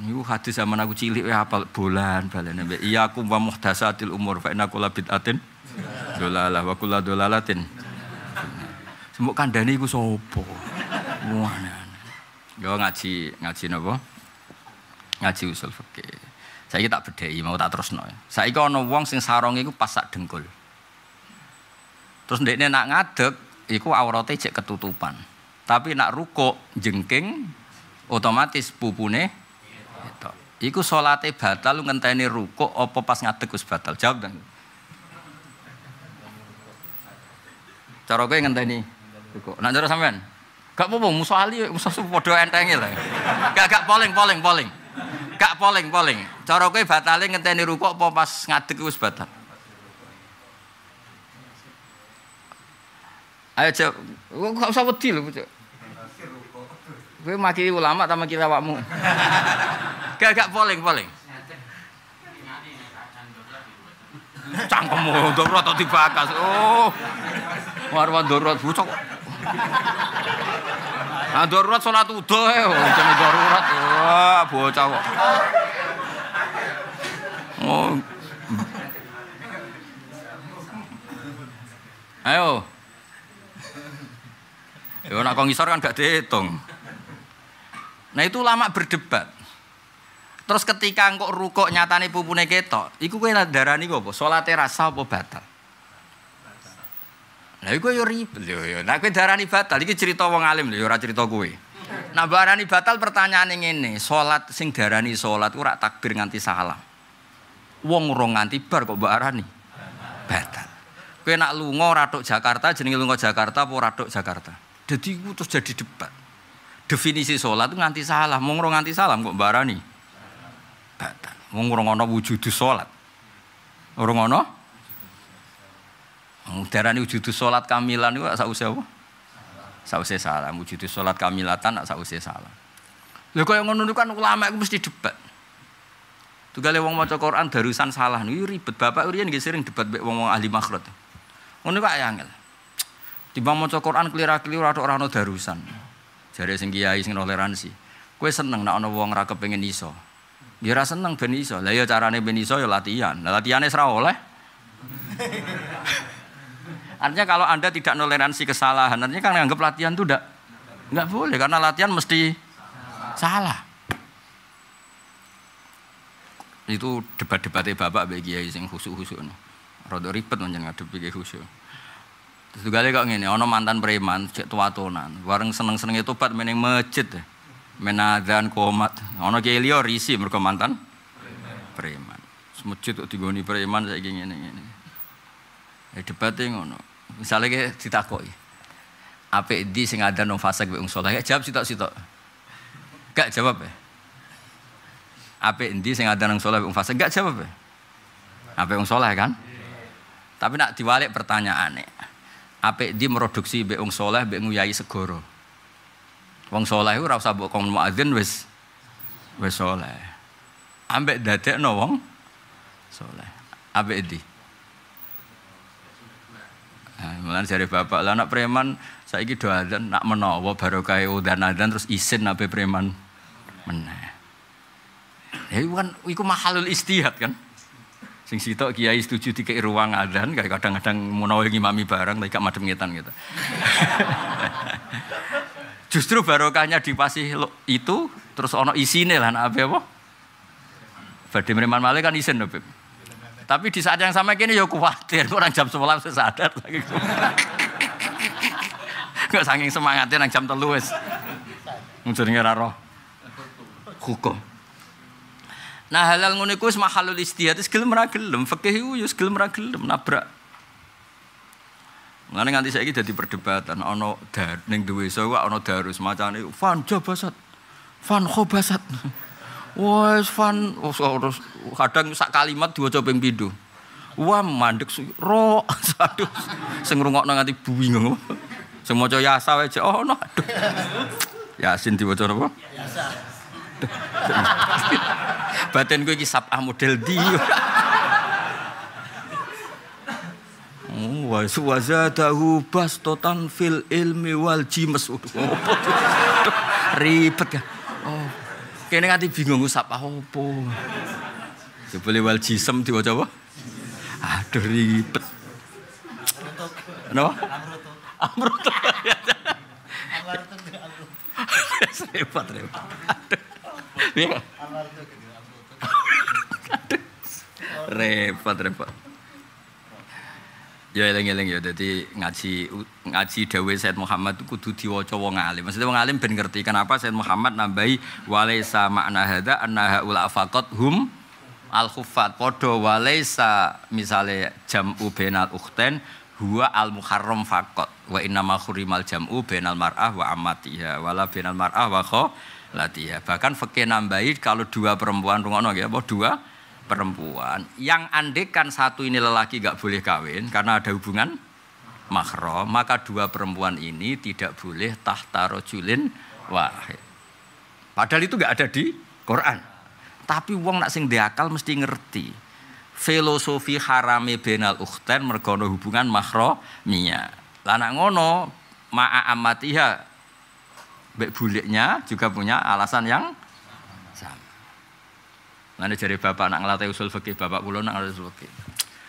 [SPEAKER 1] Niku hati zaman aku cilik ya hafal bulan balen mbek iyakum wa muhdasatil umur fa inna kulla bid'atin dolalah wa kulla dolalatin. Semuk kandhane iku sapa? Muane. Yo ngaji ngaji napa? Ngaji usul fikih. Saiki tak bedheki mau tak terusno. Ya. Saiki ana wong sing sarong iku pas sak dengkul. Terus ndekne nak ngadeg iku aurate cek ketutupan. Tapi nak ruko jengking otomatis pupune itu. Iku solate batal lu ngenteni ruko opo pas ngadeg batal. Jawab dong. Cara gue ngenteni ruko. Nak cara sampean? Gak apa-apa, musuh ahli, musuh padha entengi lah. Gak gak poling poling poling, Gak poling poling. Cara gue batale ngenteni ruko opo pas ngadeg batal? Ayo cek, kok usah wedi lho Gue Kowe maki ulama ta maki awakmu? Gak gak poling poling. Cangkemmu ndoro tok dibakas. Oh. Warwa ndoro bocok. Ah ndoro salat e, eh. oh, jeneng ndoro urat. Wah, bocah kok. Oh. Ayo. Ya nak ngisor kan gak dihitung. Nah itu lama berdebat. Terus ketika engkok rukuk nyatane pupune ketok, iku kowe darani apa? Salate rasa apa batal? Lah iku yo ya ribet Yo yo. Ya, nek darani batal iki cerita wong alim lho, ya ora cerita kowe. Nah barani batal pertanyaane ngene, salat sing darani salat ora takbir nganti salam. Wong rong nganti bar kok mbak arani batal. Kowe nak lunga ratuk Jakarta jenenge lunga Jakarta apa ratuk Jakarta? Jadi itu terus jadi debat. Definisi sholat itu nganti salah. Mau ngurung nganti salah kok barani. Batal. Mau ngurung ono wujud sholat. Ngurung ono? Darani wujud sholat kamilan itu tak usah apa? usah salah. wujud sholat kamilatan tak usah salah. Lha kaya yang menunjukkan kan ulama itu mesti debat. Tugale wong maca Quran darusan salah niku iya ribet. Bapak riyen nggih sering debat mek wong ahli makhraj. Ngono kok ya angel. Timbang maca Quran keliru-keliru ada orang ana darusan. Jare sing kiai sing toleransi. Kowe seneng nek ana wong ra kepengin iso. Ya ra seneng ben iso. Lah ya carane ben iso ya latihan. Lah latihane ora oleh. artinya kalau Anda tidak toleransi kesalahan, artinya kan anggap latihan itu enggak enggak boleh karena latihan mesti salah. Itu debat-debatnya Bapak bagi Kiai sing husu khusuk rodo ribet menjen ngadepi bagi husu. Setugale kok ngene, ana mantan preman cek tua tonan, bareng seneng-senenge tobat mening masjid. menadan komat. Ana ki liya risi mergo mantan preman. Masjid kok digoni preman saiki ngene-ngene. Ya debate ngono. Misale ki ditakoki. Apik di sing ada nang fasik wong ya Jawab sitok-sitok. Gak jawab ya. Apik endi sing ada nang saleh wong Gak jawab ya. Apa wong kan? Tapi nak diwalik pertanyaannya apik di produksi mbek wong saleh mbek nguyai segoro. Wong saleh ora usah mbok kon wes wes soleh. saleh. Ambek no wong soleh. Apik di. Ah, mulan cari bapak lah nak preman saiki doa dan nak menowo baru barokah e udan nadan terus isin nape preman meneh. Ya kan itu mahalul istihad kan. Sing sitok kiai setuju tiga ruang adan, kayak kadang-kadang menawi ngimami bareng, tapi gak madem ngetan gitu. Justru barokahnya di itu terus ono isine lah nak abe apa? Badhe meriman kan isin Nabi. Tapi di saat yang sama kini ya kuwatir, orang jam 11 sesadar lagi. Gitu. Gak saking semangatnya nang jam telu wis. Mujur Hukum. Nah halal ngono iku wis mahalul istihad, wis gelem ra gelem, fikih iku ya wis gelem ra gelem nabrak. Mulane nganti saiki dadi perdebatan ana dar ning duwe iso kok ana darus macane fan jabasat. Fan khobasat. Wes fan terus kadang sak kalimat diwaca ping pindho. Wah mandek ro aduh sing ngrungokno nganti buwi ngono. Sing maca yasa wae oh no aduh. Yasin diwaca apa? Yasa. Batin gue kisap ah model di. Hmm, wa wazadahu totan fil ilmi wal jimes oh, ribet ya oh kene nanti bingung sapa opo ya boleh wal jisem tiba coba. aduh ribet napa amrut amrut repot repot Iya. repot repot. Ya eling-eling ya Jadi ngaji ngaji Dewi Said Muhammad kudu diwaca wong alim. Maksudnya wong alim ben ngerti kenapa Said Muhammad nambahi walaisa makna hadza annaha ula faqat hum al khuffat padha walaisa misale jam'u bainal ukhtain huwa al muharram faqat wa ma khurimal jam'u bainal mar'ah wa ammatiha wala bainal mar'ah wa kho latihah. Bahkan fakih nambahi kalau dua perempuan rungono ya, apa dua perempuan. Yang andekan satu ini lelaki gak boleh kawin karena ada hubungan mahram, maka dua perempuan ini tidak boleh tahta rojulin wah. Padahal itu gak ada di Quran. Tapi wong nak sing diakal mesti ngerti. Filosofi harame benal ukhten mergono hubungan makro Lah nak ngono ma'a amatiha Mbak buliknya juga punya alasan yang sama. Nanti dari bapak nak ngelatih usul fikih, bapak kulo nak ngelatih usul fikih.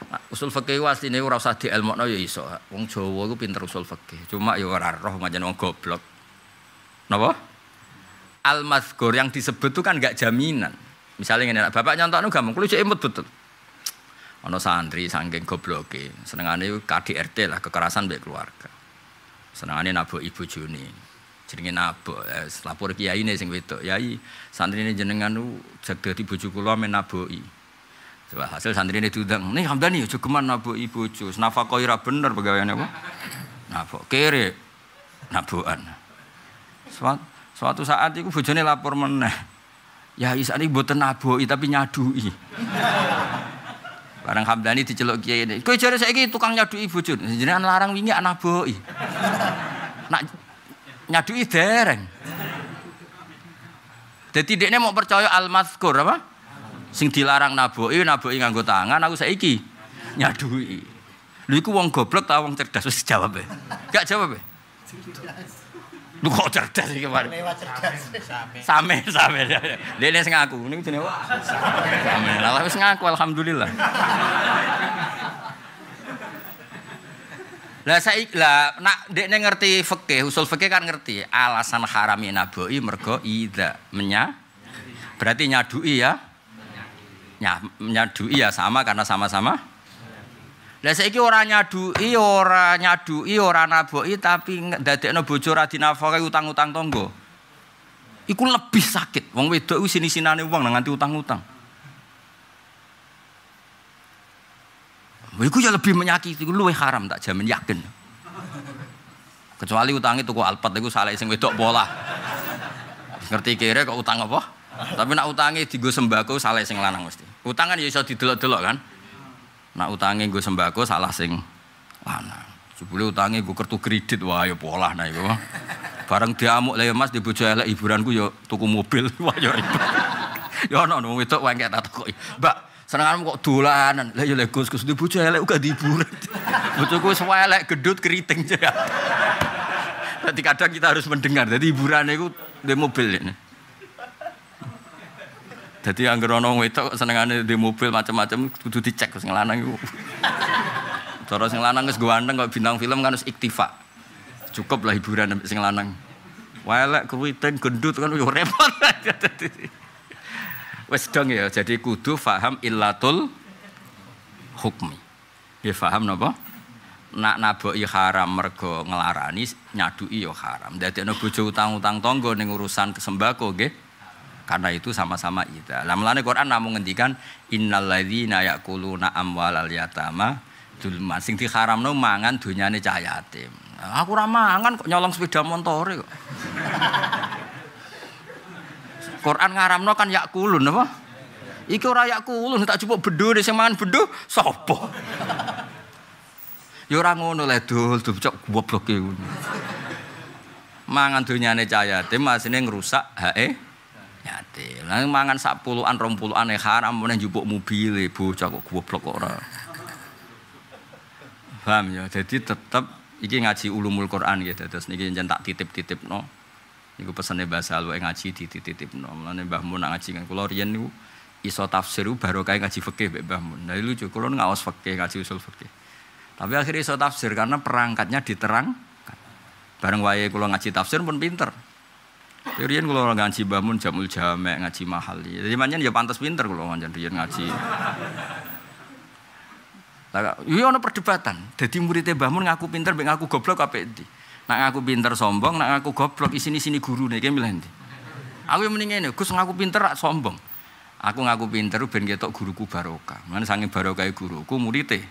[SPEAKER 1] Nah, usul fikih was ini rasa di elmo no ya iso. Wong Jawa gue pinter usul fikih, cuma ya ora roh majen wong goblok. Napa? Al mazkur yang disebut itu kan gak jaminan. Misalnya ngene bapak nyontokno gampang, kulo cek imut betul. Ono santri sanggeng saking gobloke, senengane KDRT lah kekerasan mbek keluarga. Senengane nabok ibu juni jenenge nabok. Eh, lapor kiai ini sing wedok, yai santri ini jenengan u jaga di bojo kula men naboki. Coba hasil santri ini diundang, nih Hamdani jogeman naboki bojo, nafakoi ra bener pegawaiannya apa? Nabok kere nabokan. Suatu, suatu saat itu bojone lapor meneh. Ya Isa ini buatan naboki tapi nyadui. Barang Hamdani diceluk kiai ini. kau Kowe saya ini tukang nyadui bojo, jenengan larang wingi anak boki. Nak nyadui dereng. Jadi dia mau percaya al-mazkur apa? Sing dilarang naboi, naboi nganggo tangan, aku saiki nyadui. Lu iku wong goblok tau wong cerdas wis jawab e. Gak jawab e. Lu kok cerdas iki kemarin? Same same. Dene sing aku ini jenenge apa? Same. Lah wis ngaku alhamdulillah. Lah saya lah nak dekne ngerti fikih, usul fikih kan ngerti. Alasan harami naboi mergo ida menya. Berarti nyadui ya. Nya, nyadui ya sama karena sama-sama. Lah saya saiki orang nyadui, orang nyadui, orang naboi tapi ndadekno bojo ra dinafkahi utang-utang tonggo Iku lebih sakit. Wong wedok sini sini-sinane uang nanti utang-utang. Iku ya lebih menyakiti, luwe haram tak jamin yakin. Kecuali utangi tuku alpat iku salah iseng wedok bola, Ngerti kira kok utang apa? Tapi nak utangi gue sembako salah iseng lanang mesti. Utang kan ya iso didelok-delok kan. Nak utangi gue sembako salah sing lanang. Jebule utangi gue kartu kredit wah ya pola nah iku. Bareng diamuk lah ya Mas di bojo elek hiburanku ya tuku mobil wah ya ribet. Ya no, no, wedok wae tak takoki. Mbak, Senengan kok dolanan. Lah ya lek Gus Gus di bojo elek uga dibur. Bojoku wis elek gedut keriting Jadi kadang kita harus mendengar. Jadi hiburan itu di mobil ini. Jadi yang gerono itu senengane di mobil macam-macam kudu dicek sing lanang iku. Cara sing lanang wis ganteng kok bintang film kan harus iktifa. Cukup lah hiburan sing lanang. Welek kuwi gendut kan yo repot. Wes dong ya, jadi kudu faham illatul hukmi. Ya faham napa? Nak naboki haram mergo ngelarani nyaduki iyo ya haram. Dadekno bojo utang-utang tonggo ning urusan kesembako nggih. Karena itu sama-sama kita. Lah melane Quran namung ngendikan innalladzina yaquluna amwalal yatama dulma sing diharamno mangan dunyane cah yatim. Aku ora mangan kok nyolong sepeda montore kok. Quran ngaramno kan yakulun apa? Iki ora yakulun tak cukup bedu deh sing mangan bedu, sapa? Ya ora ngono le dul dicok goblok iki. E mangan dunyane cah tim masine ngerusak hae yatim. Lah mangan sak puluhan rong puluhan e haram meneh jupuk mobil e, bocah kok goblok blok ora. Paham ya? Jadi tetap iki ngaji ulumul Quran gitu terus niki jangan tak titip titip no. Iku pesannya bahasa lu eh, ngaji di titip no. Mulane Mbah Mun ngaji kan kulo rian nih iso tafsir baru kayak ngaji fakih mbek Mbah Mun. Nah lucu nggak ngawas fakih ngaji usul fakih. Tapi akhirnya iso tafsir karena perangkatnya diterang. Bareng wae kula ngaji tafsir pun pinter. Ya, rian kalau ngaji bangun jamul jamek ngaji mahal. Ya, jadi manjen ya pantas pinter kalau manjen Rian ngaji. Lah iya ana perdebatan. jadi muridnya bangun ngaku pinter mbek ngaku goblok apa itu Nak aku pinter sombong, nak aku goblok isini sini guru nih kayak nanti. Aku yang mendingan ini, ya, gus ngaku pinter rak sombong. Aku ngaku pinter ben tok guruku Baroka. Mana sange barokah ya guruku muridnya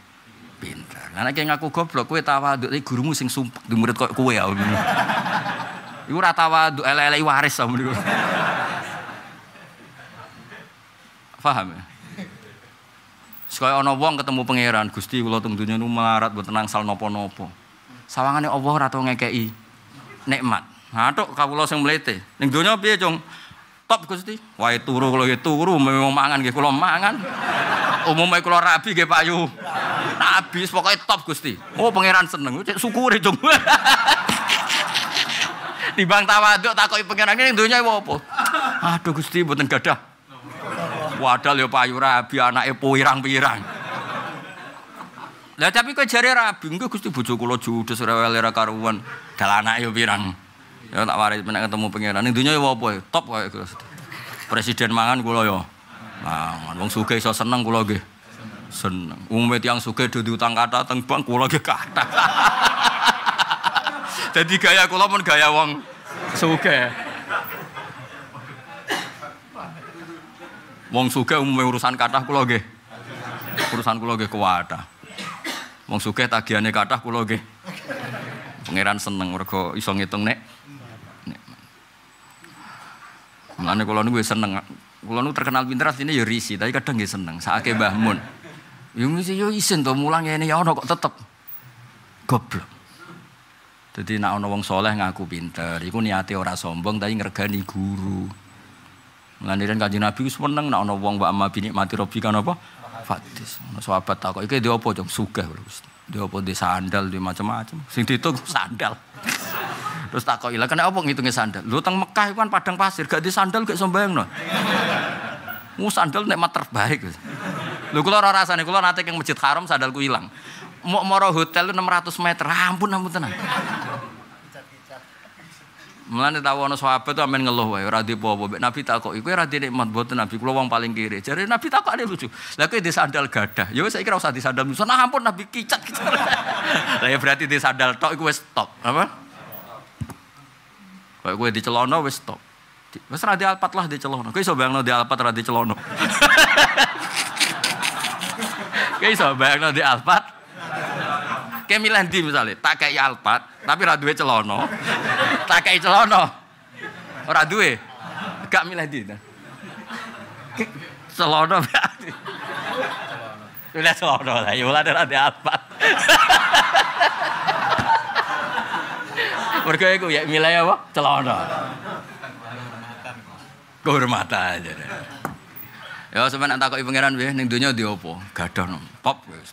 [SPEAKER 1] pinter. Lah kayak ngaku goblok tawa aduk, iki gurumu sing sumpek di murid kok kue ya. Ibu rata tawaduk ele waris sama dulu. Faham ya? Sekaya ono wong ketemu pangeran, Gusti kula dunia nu melarat tenang sal nopo-nopo sawangane Allah ora tau ngekeki nikmat. Nah, tok kawula sing mlete. Ning donya piye, Cung? Top Gusti. Wae turu kula turu, memang mangan nggih kula mangan. aja kula rabi nggih payu. Rabi pokoknya top Gusti. Oh, pangeran seneng. Cek syukure, Cung. Timbang tawaduk takoki pangeran ning donya apa? Aduh Gusti mboten gadah. Wadal ya payu rabi anake pirang-pirang. Lah tapi kok jare rabi, engko Gusti bojo kula judes ora ra karuan. Dal anake yo pirang. Ya tak waris menak ketemu pangeran. Ning donya yo apa? Top kowe Presiden mangan kula yo. Mangan wong sugih iso seneng kula nggih. Seneng. Umumnya tiang sugih do diutang kata teng bank kula nggih kata. Jadi gaya kula pun gaya wong sugih. Wong sugih umume urusan kathah kula nggih. Urusan kula nggih kuwatah. Wong sugih tagihannya kathah kula nggih. Pangeran seneng mergo iso ngitung nek. Mulane kula niku ya seneng. Kula niku terkenal pinter asline ya risi, tapi kadang nggih seneng. Saake Mbah Mun. Yo ya mesti yo ya isin to mulang ngene ya ono kok tetep. Goblok. Jadi nak ono wong soleh ngaku pinter, iku niati ora sombong tapi ngergani guru. Mulane kan Kanjeng Nabi wis meneng nak ono wong mbak mabini mati robi kan apa? Ono Sahabat takok iki di apa jong sugih lho Gusti. Di apa di sandal di macam-macam. Sing ditung sandal. Terus takok ila kena apa ngitungi sandal? Lu teng Mekah iku kan padang pasir, gak di sandal gak sembayang no. Mu sandal mater baik. Lu kula ora rasane, kula nate ke masjid haram sandalku hilang. Mau moro hotel 600 meter, ah, ampun ampun tenang. Mulane tak ono sahabat tuh amen ngeluh wae ora apa-apa. Nabi tak kok iku ora di nikmat mboten Nabi kula wong paling kiri. Jare Nabi kok ada lucu. Lah kowe di sandal gadah. Ya wis saiki ora usah di sandal. Nah ampun Nabi kicat gitu. Lah ya berarti di sandal tok iku stop Apa? Kayak kowe di celono wis stop Wis ra di alpat lah di celana. Kowe iso bayangno di alpat radhi celono celana. Kowe iso bayangno di alpat Kayak milih misalnya, tak kayak Alphard, tapi ora duwe celana. tak kayak celana. Ora duwe. Gak milih ndi. Celana berarti. Udah celana lah, ya mulane ora duwe Alphard. Mergo iku ya milih apa? Celana. Kehormatan aja. Ya sebenarnya tak takoki pangeran piye ning donya ndi apa? Gadah pop wis.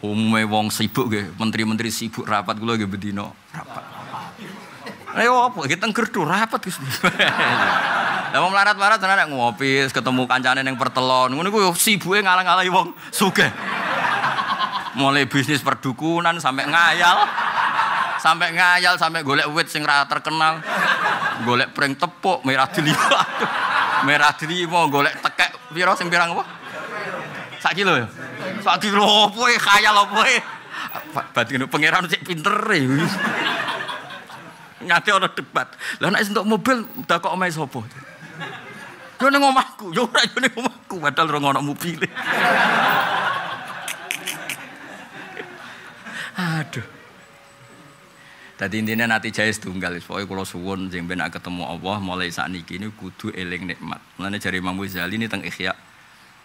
[SPEAKER 1] Umume wong sibuk nggih, menteri-menteri sibuk rapat gue lagi bedino rapat. Ayo apa kita nggerdu rapat Gusti. Lama melarat-melarat nana ngopi, ketemu kancanen yang pertelon, ngono ku sibuke ngalang ngalah wong suge. Mulai bisnis perdukunan sampai ngayal. Sampai ngayal, sampai golek wit sing rata terkenal. Golek pring tepuk merah delima. merah delima golek tekek pira sing pirang apa? Sak ya. Sak diropo e khayal opo e. Batin pangeran sik pinter e. Nyate ana debat. Lah nek entuk mobil dak kok omahe sapa? Yo ning omahku, yo ora yo ning omahku padahal rong ana mobil. Aduh. Tadi intinya nanti jaya setunggal, pokoknya kalau suwon, jemben ketemu Allah, mulai saat ini kudu eling nikmat. Mulanya jari Imam Ghazali ini tentang ikhya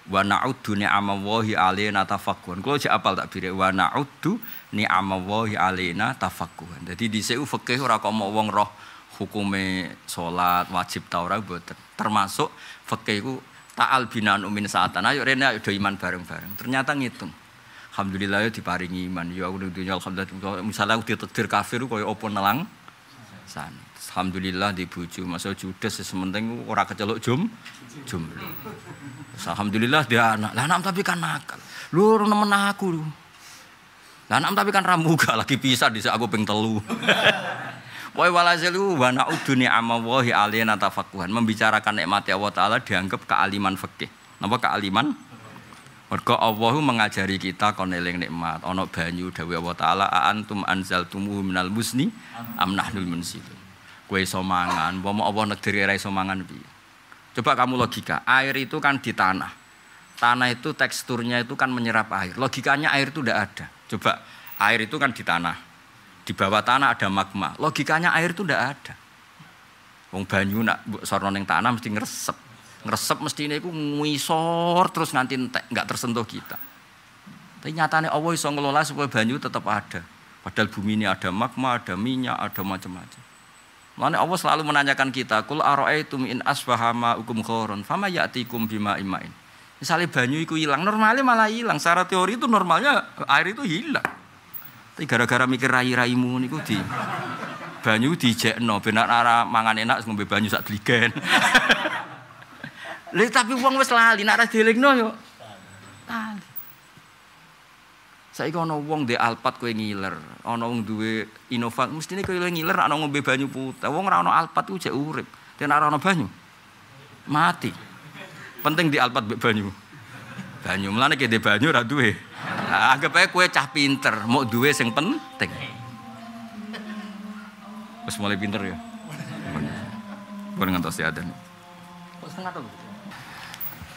[SPEAKER 1] wa na'uddu ni'amallahi alaina tafakkuhan. Kulo jek apal takbire wa na'uddu ni'amallahi alaina tafakkuhan. Dadi dhisik fikih ora kok mau wong roh hukume salat wajib ta ora Termasuk fikih iku ta'al binan umin saatan. Ayo rene ayo do iman bareng-bareng. Ternyata ngitung. Alhamdulillah ya diparingi iman. Ya aku dunia alhamdulillah misalnya aku ditakdir kafir koyo opo nelang di Alhamdulillah dibujuk. Masa judes sementing ora kecelok jum jum. Alhamdulillah dia anak. Lah anak tapi kan nakal. Lu nemen aku. Lah anak tapi kan ramuga lagi pisah di aku ping telu. woi walhasil wa na'udzu ni'amallahi alina tafaqquhan. Membicarakan nikmat Allah taala dianggap kealiman fikih. Napa kealiman? Mergo Allahu mengajari kita kon eling nikmat. Ana banyu dawuh Allah taala antum anzaltumuhu minal musni amnahul munsi. kue somangan, iso Allah negeri rai somangan mangan Coba kamu logika, air itu kan di tanah. Tanah itu teksturnya itu kan menyerap air. Logikanya air itu tidak ada. Coba air itu kan di tanah. Di bawah tanah ada magma. Logikanya air itu tidak ada. Wong banyu nak sorno tanah mesti ngeresep ngeresep mesti ini aku ngisor terus nanti nggak tersentuh kita. Tapi nyatanya Allah bisa ngelola supaya banyu tetap ada. Padahal bumi ini ada magma, ada minyak, ada macam-macam. Mulane Allah selalu menanyakan kita, "Kul araaitum in asbahama ukum khorun, fama ya'tikum bima imain." Misalnya banyu itu hilang, normalnya malah hilang. Secara teori itu normalnya air itu hilang. Tapi gara-gara mikir rai-raimu niku di banyu dijekno benar arah mangan enak ngombe banyu sak deligen. Lha tapi wong wis lali nek ra dilingno yo. Lali. Saiki ana wong de Alpat kowe ngiler, ana wong duwe Innova, mestine kowe ngiler ana ngombe banyu putih. Wong ora ana Alphard ku jek urip. ten ora banyu. Mati. Penting di Alpat mbek banyu. Banyu mlane ki banyu ora duwe. Anggap ae kowe cah pinter, mau duwe sing penting. Wis mulai pinter ya. boleh ngantos diaden. Ya, Kok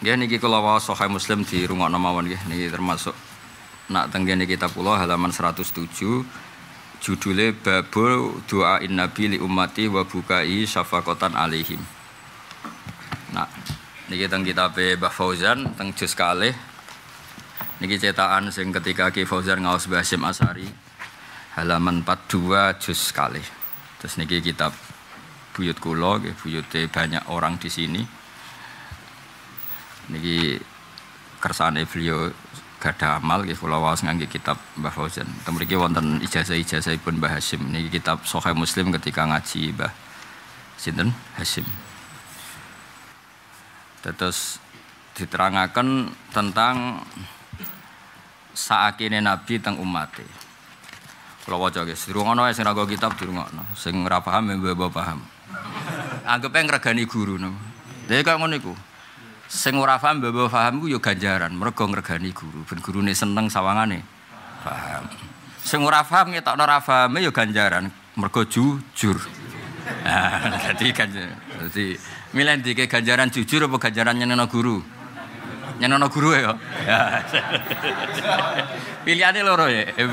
[SPEAKER 1] nih. to? Nggih kalau wah sohay Muslim di nama wan nggih niki termasuk nak tenggene kita kula halaman 107 judulnya babul Doa In nabi li ummati wa bukai syafaqatan alaihim. Nah, niki teng be Mbah Fauzan teng juz kalih. Niki cetakan sing ketika Ki Fauzan ngaos Mbah Hasyim Asari halaman 42 juz kalih. Terus niki kitab buyut kula, buyute banyak orang di sini. Niki kersane beliau gada amal nggih ya, kula waos ngangge kitab Mbah Fauzan. Teng mriki wonten ijazah-ijazah pun Mbah Hasim. Niki kitab Sahih Muslim ketika ngaji Mbah sinten Hasim. Terus diterangkan tentang saakine Nabi teng umate. Kula waca guys, dirungokno sing ra kitab dirungokno, sing ra paham ya, mbah paham. Anggepe ngregani guru no Lha kok ngono iku. Sing ora paham bawa paham ku yo ganjaran, mergo ngregani guru, ben gurune seneng sawangane. Paham. Sing ora paham ngetokno ora pahame yo ganjaran, mergo jujur. Nah, jadi ganjaran. Jadi milih dike ganjaran jujur apa ganjaran nyenengno guru? Nyenengno guru ya. ya. Pilihane loro ya. Eh,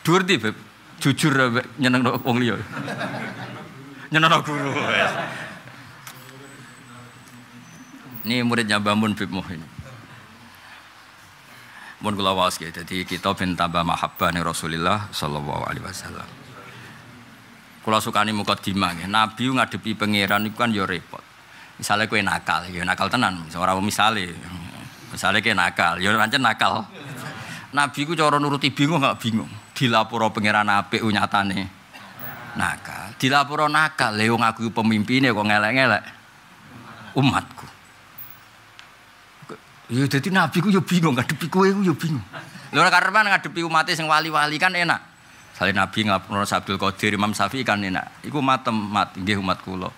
[SPEAKER 1] dhuwur Beb. Jujur nyenengno wong liya. Nyenengno guru. Ini muridnya Bambun Bib Muhin. Mohon kula was ya. Jadi kita ben tambah mahabbah nih Rasulullah sallallahu alaihi wasallam. Kula sukani mukadimah nggih. Nabi ngadepi pangeran itu kan yo ya repot. Misalnya kue nakal, ya nakal tenan. Seorang misalnya, misalnya kue nakal, yo ya rancen nakal. Nabi ku cara nuruti bingung nggak bingung. Dilaporo pangeran nyata nih, nakal. Dilaporo nakal, leo aku pemimpinnya kok ngelak-ngelak umatku. Iya jadi nabi ku ya bingung ngadepi kowe ku ya bingung. Lho ora karepan ngadepi umat yang wali-wali kan enak. Salih Nabi ngapura Abdul Qadir Imam Safi kan enak. Iku matem mat nggih umat kula.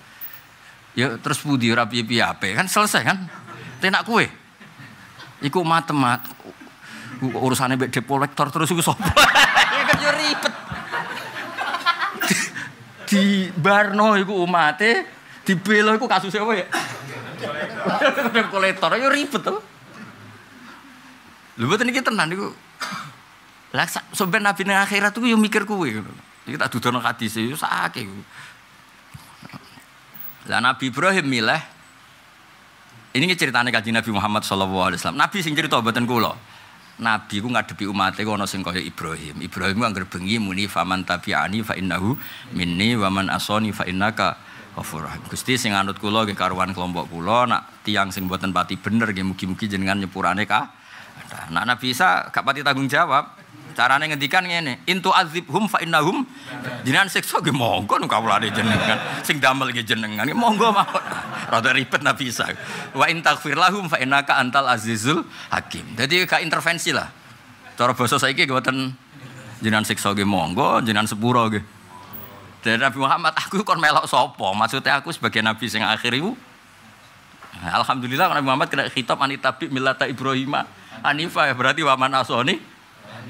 [SPEAKER 1] Ya terus budi ora ape kan selesai kan. Tenak kue. Iku matem mat urusane depo depolektor terus iku sopir. ya kan yo ya ribet. Di Barno iku umate, di Belo iku kasusnya apa ya? kolektor yo ya ribet tuh. Lho mboten iki tenan niku. Lah sampean nabi nang akhirat kuwi yo mikir kuwe Iki tak dudono di yo sakake. Lah Nabi Ibrahim milah. ini ceritanya kaji Nabi Muhammad Shallallahu Alaihi Wasallam. Nabi sing cerita buatan kulo. Nabi ku ngadepi umatnya ku ono sing kaya Ibrahim. Ibrahim ku angger bengi muni faman tapi ani fa innahu minni waman asoni fa innaka ghafur Gusti sing anut kulo geng karuan kelompok kulo nak tiang sing buatan pati bener geng mugi-mugi jenengan nyepurane kah. Nah Nabi Isa gak pati tanggung jawab. Caranya ngendikan ngene, intu azib hum fa innahum jenengan siksa ge monggo nu kawulane jenengan, sing damel ge jenengan monggo mawon. Rada ribet Nabi Isa. Wa in taghfir lahum fa ka antal azizul hakim. Jadi gak intervensi lah. Cara basa saiki ge wonten jenengan siksa ge monggo, jenengan sepuro ge. Dari Nabi Muhammad, aku kon melok sopo. Maksudnya aku sebagai Nabi sing akhir itu. Alhamdulillah Nabi Muhammad kena khitab anitabi milata Ibrahimah Anifa ya berarti waman asoni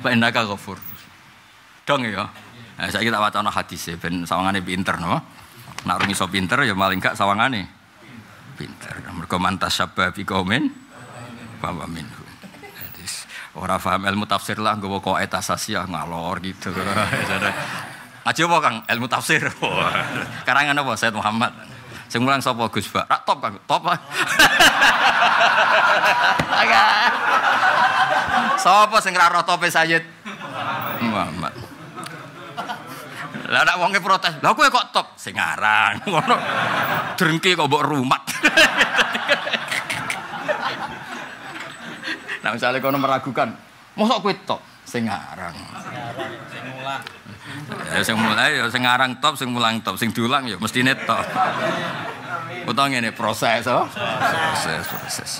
[SPEAKER 1] Indaka Gofur, Dong ya. Nah, saya kita wacana hadis ya, ben sawangane pinter no. Nak rung so pinter ya maling gak sawangane. Pinter. mereka mantas sabab ikomen. bapak minhu. Orang faham ilmu tafsir lah, gue bawa etasasi ya ngalor gitu. Aja apa kang ilmu tafsir? Karangan apa Said Muhammad? Sengulang sopo sapa Gus top kang, top lah. Sapa sing ra roh tope Sayyid? Muhammad. Lah nek wonge protes, "Lah kowe kok top sing aran." Ngono. Drengki kok mbok rumat. nah misalnya kono meragukan, mosok kowe top sing aran. Sing mulang. Ya sing mulai ya sing aran top, sing mulang top, sing diulang ya mestine top. Utang ini proses oh Proses, proses.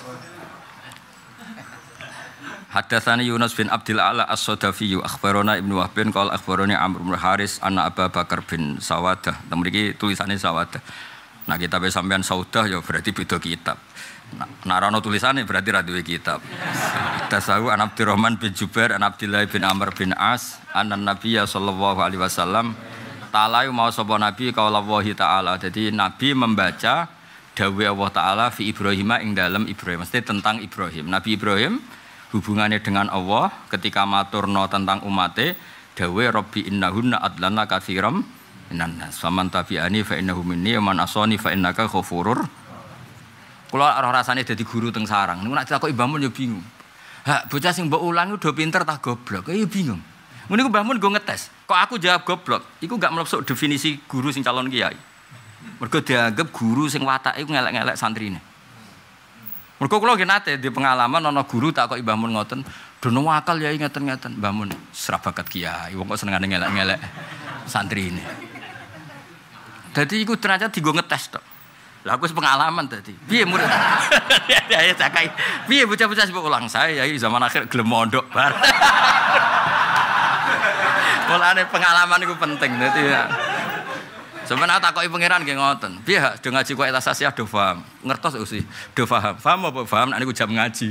[SPEAKER 1] Hadatsani Yunus bin Abdul Ala As-Sadafi akhbarana Ibnu Wahb bin qala akhbarani Amr bin Haris anna Abu Bakar bin Sawadah. Nah mriki tulisannya Sawadah. Nah kita sampean Saudah ya berarti beda kitab. Nah, nah no tulisannya berarti ra duwe kitab. Tasawu an Abdurrahman bin Jubair an Abdullah bin Amr bin As anna Nabiyya sallallahu alaihi wasallam taala mau sapa nabi kaulah Allah taala. Jadi nabi membaca dawe Allah taala fi Ibrahim ing dalam Ibrahim. Mesti tentang Ibrahim. Nabi Ibrahim hubungannya dengan Allah ketika maturno tentang umatnya dawe Rabbi innahunna adlana kathiram minan nas. Faman tabi'ani fa inna minni wa man asani fa innaka khufurur Kula roh rasane dadi guru tengsarang. sarang. Niku nek ditakoki mbamun yo ya bingung. Ha bocah sing mbok ulang udah pinter tak goblok. Ya bingung. Mending gue bangun gue ngetes. Kok aku jawab goblok? Iku gak melesok definisi guru sing calon kiai. Mereka dianggap guru sing ngelak-ngelak santri ini. Mereka kalau gini nate di pengalaman nono guru tak kok Mbah ngoten, dono wakal ya ingatan-ingatan, bangun serabakat kiai wong kok seneng ngelak-ngelak santri ini. Jadi iku ternyata gue ngetes tuh. Lah aku pengalaman tadi. Piye murid? Ya ya cakai. Piye bocah-bocah sebab ulang saya ya zaman akhir gelem mondok bar. Mulane pengalaman itu penting dadi. Ya. Sebenarnya tak koi pangeran geng ngoten. Biar dong ngaji kue tas asia ya? do faham, ngertos usi do faham, faham apa faham? Nanti gue jam ngaji.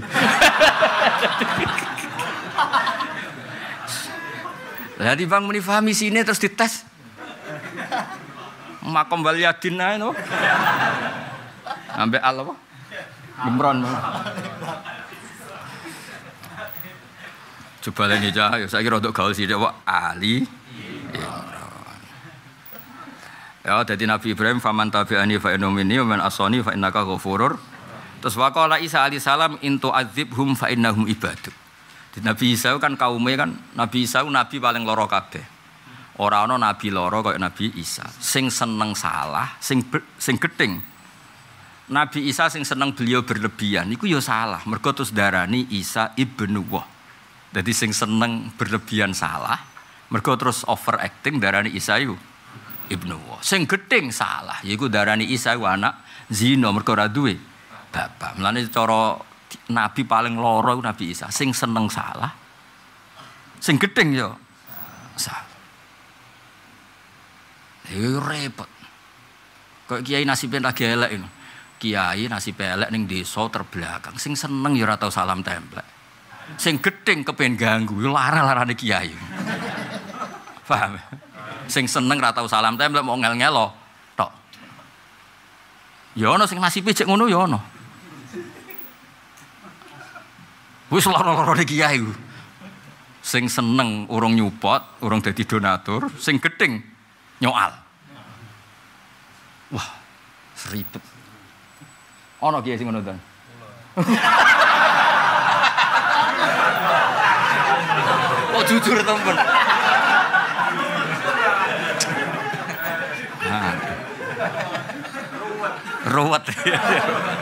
[SPEAKER 1] Jadi bang muni fahami sini terus dites. Makom baliyadin aja no. Ambek Allah. Imron. Coba lagi cahaya. Saya kira untuk gaul sih, wa Ali Imran. Ya, jadi Nabi Ibrahim faman tabi'ani fa innu minni wa ghafurur. Terus waqala Isa Ali salam intu hum fa innahum ibadu. Di Nabi Isa kan kaumnya kan Nabi Isa nabi paling loro kabeh. Orang no nabi loro kayak Nabi Isa. Sing seneng salah, sing sing keting. Nabi Isa sing seneng beliau berlebihan iku yo salah. Mergo terus darani Isa ibnu Wah. Jadi sing seneng berlebihan salah, mereka terus overacting darani Isayu ibnu Wa. Sing gedeng salah, yiku darani Isayu anak Zino mereka radue bapak. melani coro nabi paling loro Nabi Isa, sing seneng salah, sing gedeng yo ya salah. Yo repot. Kok kiai nasibnya lagi elek Kiai nasib elek ning desa terbelakang, sing seneng yo ya ratau salam template. Sing gedeng kepengen ganggu, lara-larane kiai. Paham? Sing seneng ratau salam tapi mau ngel-ngelo tok. Ya sing nasibe cek ngono ya ono. Wis lara-larane kiai. Sing seneng urung nyupot, urung jadi donatur, sing gedeng nyoal. Wah, seribet. Ono kiai sing ngono, jujur temen ah. ruwet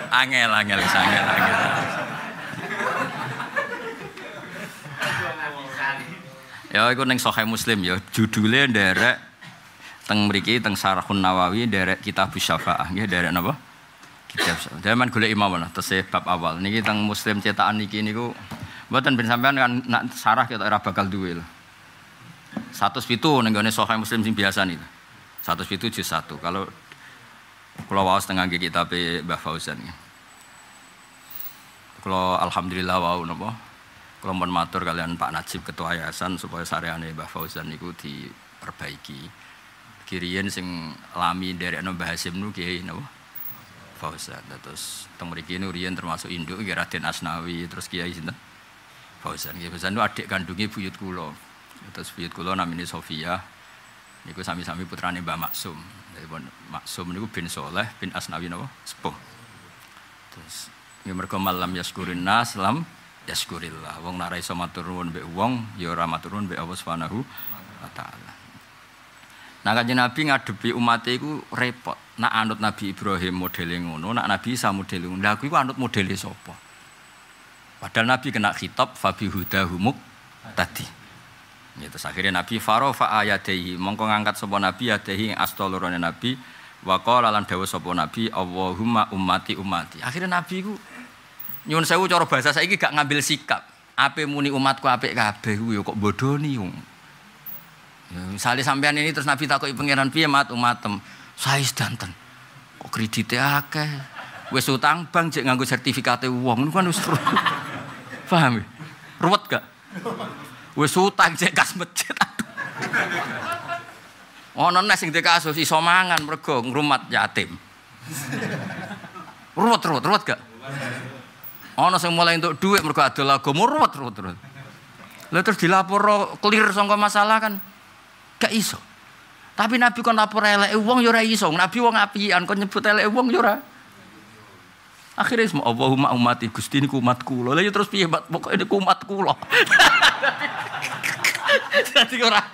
[SPEAKER 1] angel angel angel angel ya aku neng sahih muslim ya judulnya derek teng mriki teng sarahun nawawi derek kitab syafaah nggih derek napa kitab syafaah zaman golek imam lah terus bab awal niki teng muslim cetakan niki niku Buatan bin sampean kan nak sarah kita era bakal duel satu 107 nenggane sohay Muslim sing biasa nih. satu 107 juz satu Kalau kalau awas tengah gigit tapi bahfauzan Fauzan. Kalau alhamdulillah wau nopo Kalau mohon matur kalian Pak Najib Ketua Yayasan supaya sareane Mbah Fauzan niku diperbaiki. Kirian sing lami dari Anu Bahasim nu kiai nopo? Fauzan. Terus teng mriki urian termasuk induk Raden Asnawi terus Kiai sinten? Fauzan. ya Fauzan itu adik kandungnya buyut Kulo, Terus buyut kulo namanya Sofia. Niku sami-sami putrane Mbak Maksum. Jadi Maksum niku bin Soleh bin Asnawi napa? Sepuh. Terus nggih mereka malam yaskurin nas lam yaskurillah. Wong narai Wong turun matur uang, wong ya ora turun, be Allah Subhanahu wa taala. Nah kanjeng Nabi ngadepi umat itu repot. Nak anut Nabi Ibrahim modeling ngono, nak Nabi Isa modeling ngono. Nah aku anut modeling sapa? Padahal Nabi kena khitab fabi huda humuk tadi. Ya, terus akhirnya Nabi fa ayadehi mongko ngangkat sopo Nabi yang astolurone Nabi wa lalan dewa sopo Nabi Nabi Allahumma ummati ummati. Akhirnya Nabi ku nyun sewu cara bahasa saya ini gak ngambil sikap. Ape muni umatku ape kabeh ku ya kok bodoni nih Ya, misalnya sampean ini terus Nabi takut pengiran piye mat umatem. Saya sedanten. Kok kredite akeh. Wes utang bang jek nganggo sertifikate wong niku kan wis Paham ya? Ruwet gak? Wis utang cek kas masjid. Ono nes sing dikasus iso mangan mergo ngrumat yatim. Ruwet ruwet ruwet gak? Ono sing mulai untuk duit mergo adalah agama ruwet ruwet ruwet. Lalu terus dilapor clear sangka masalah kan gak iso. Tapi Nabi kon lapor elek wong yo ora iso. Nabi wong apian kon nyebut elek wong yo ora Akhirnya semua Allahumma umati Gusti ini umat loh. Lalu ya terus piye, pokok ini niku umat kula. orang,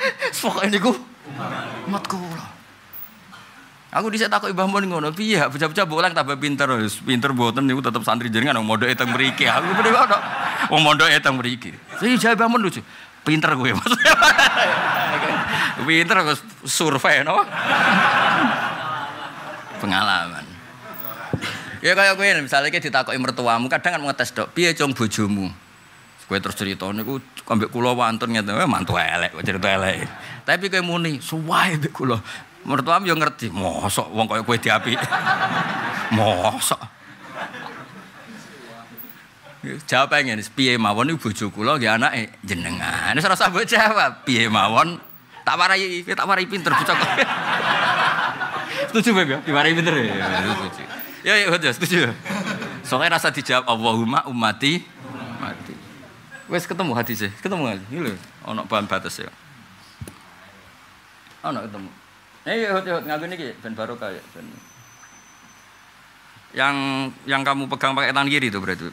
[SPEAKER 1] ora ini ku umat Aku dhisik aku ibah Mun ngono, piye bocah-bocah bolang tapi pinter, ya pinter buatan. niku tetep santri jaringan wong modal etang mriki. Aku mrene ono. Wong mondok etang etang Sing jawab Mbah Mun lucu. Pinter gue maksudnya. Pinter survei no. Pengalaman. Ya kaya kowe misalnya kita ditakoki mertuamu kadang kan ngetes dok, piye cung bojomu? Kowe terus cerita niku ambek kula wonten ngeten, eh mantu elek kok cerita elek. Tapi kowe muni suwai mbek kula. Mertuamu yo ngerti, mosok wong kaya kowe diapi. mosok. Jawab pengen piye mawon ibu bojo kula nggih anake jenengan. Wis salah satu jawab, piye mawon tak warai tak warai pinter bocah. Setuju Beb tak ya? Diwarai pinter ya. Iya, setuju. Ya, ya, betul, setuju. Soalnya rasa dijawab Allahumma umati mati. Wes ketemu hati sih, ya? ketemu hati. Ini loh, ono bahan batas ya. Ono ketemu. Eh, ya, hot, iya, iya, ngaku ini ben barokah ya. Ben. Yang yang kamu pegang pakai tangan kiri itu berarti.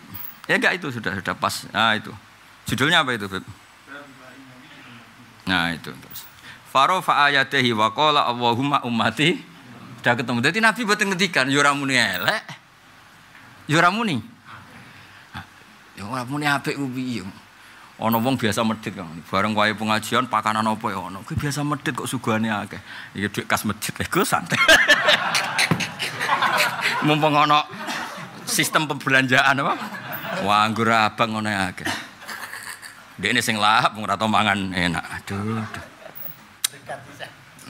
[SPEAKER 1] Ya enggak itu sudah sudah pas. Nah itu. Judulnya apa itu, Beb? Nah itu terus. Faro fa'ayatehi wa qala Allahumma ummati sudah ketemu. Jadi Nabi buat ngedikan, yuramuni ya elek, yuramuni. Ya yuramuni ya apik ubi ono wong biasa medit kan bareng wae pengajian pakanan apa ya ono kuwi biasa medit kok sugane akeh iki iya, dhuwit kas medit ya eh, Gus santai mumpung ono sistem pembelanjaan apa wah anggur abang ngono akeh ini sing lahap ora mangan enak aduh, aduh.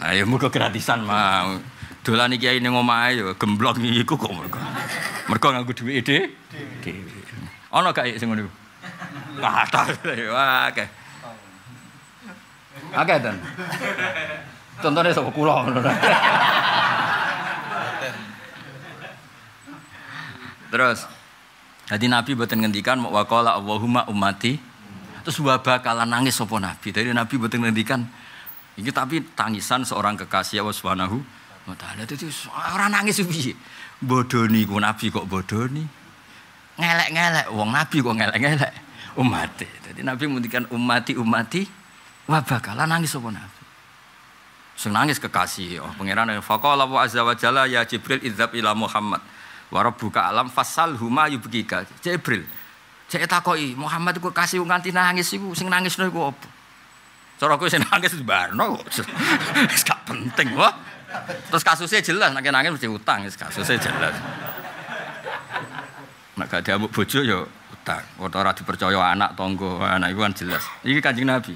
[SPEAKER 1] ayo muga gratisan mau dolan iki ning omahe yo ya gemblok iku kok mergo. Mergo nganggo dhuwit ide. Dhewe. Ana gak sing ngono iku? Kathah wah akeh. Akeh ten. Contone sapa kula ngono. Terus jadi Nabi buatan ngendikan wakola Allahumma ummati. Terus wabah kalah nangis sopo Nabi. Jadi Nabi buatan ngendikan. Ini tapi tangisan seorang kekasih Allah Subhanahu Ngoten oh, itu orang nangis piye? Bodoni gua nabi kok bodoni. Ngelek-ngelek wong nabi kok ngelek-ngelek Umati, Jadi nabi mudikan umati umati Wah bakalan nangis sapa nabi. Seng nangis kekasih oh pangeran fakoh wa azza wa jalla ya Jibril idzab ila Muhammad Warab buka alam fasal huma yubgika. Jibril saya takoi Muhammad ku kasih nganti nangis ibu. seng nangis iku gua. Cara kowe sing nangis barno kok. Gak penting wah. Terus kasusnya jelas, nangis-nangis mesti utang, ya, kasusnya jelas. Nak gak diamuk bojo yo ya, utang. Kota ora dipercaya anak tonggo, anak iku kan jelas. Iki Kanjeng Nabi.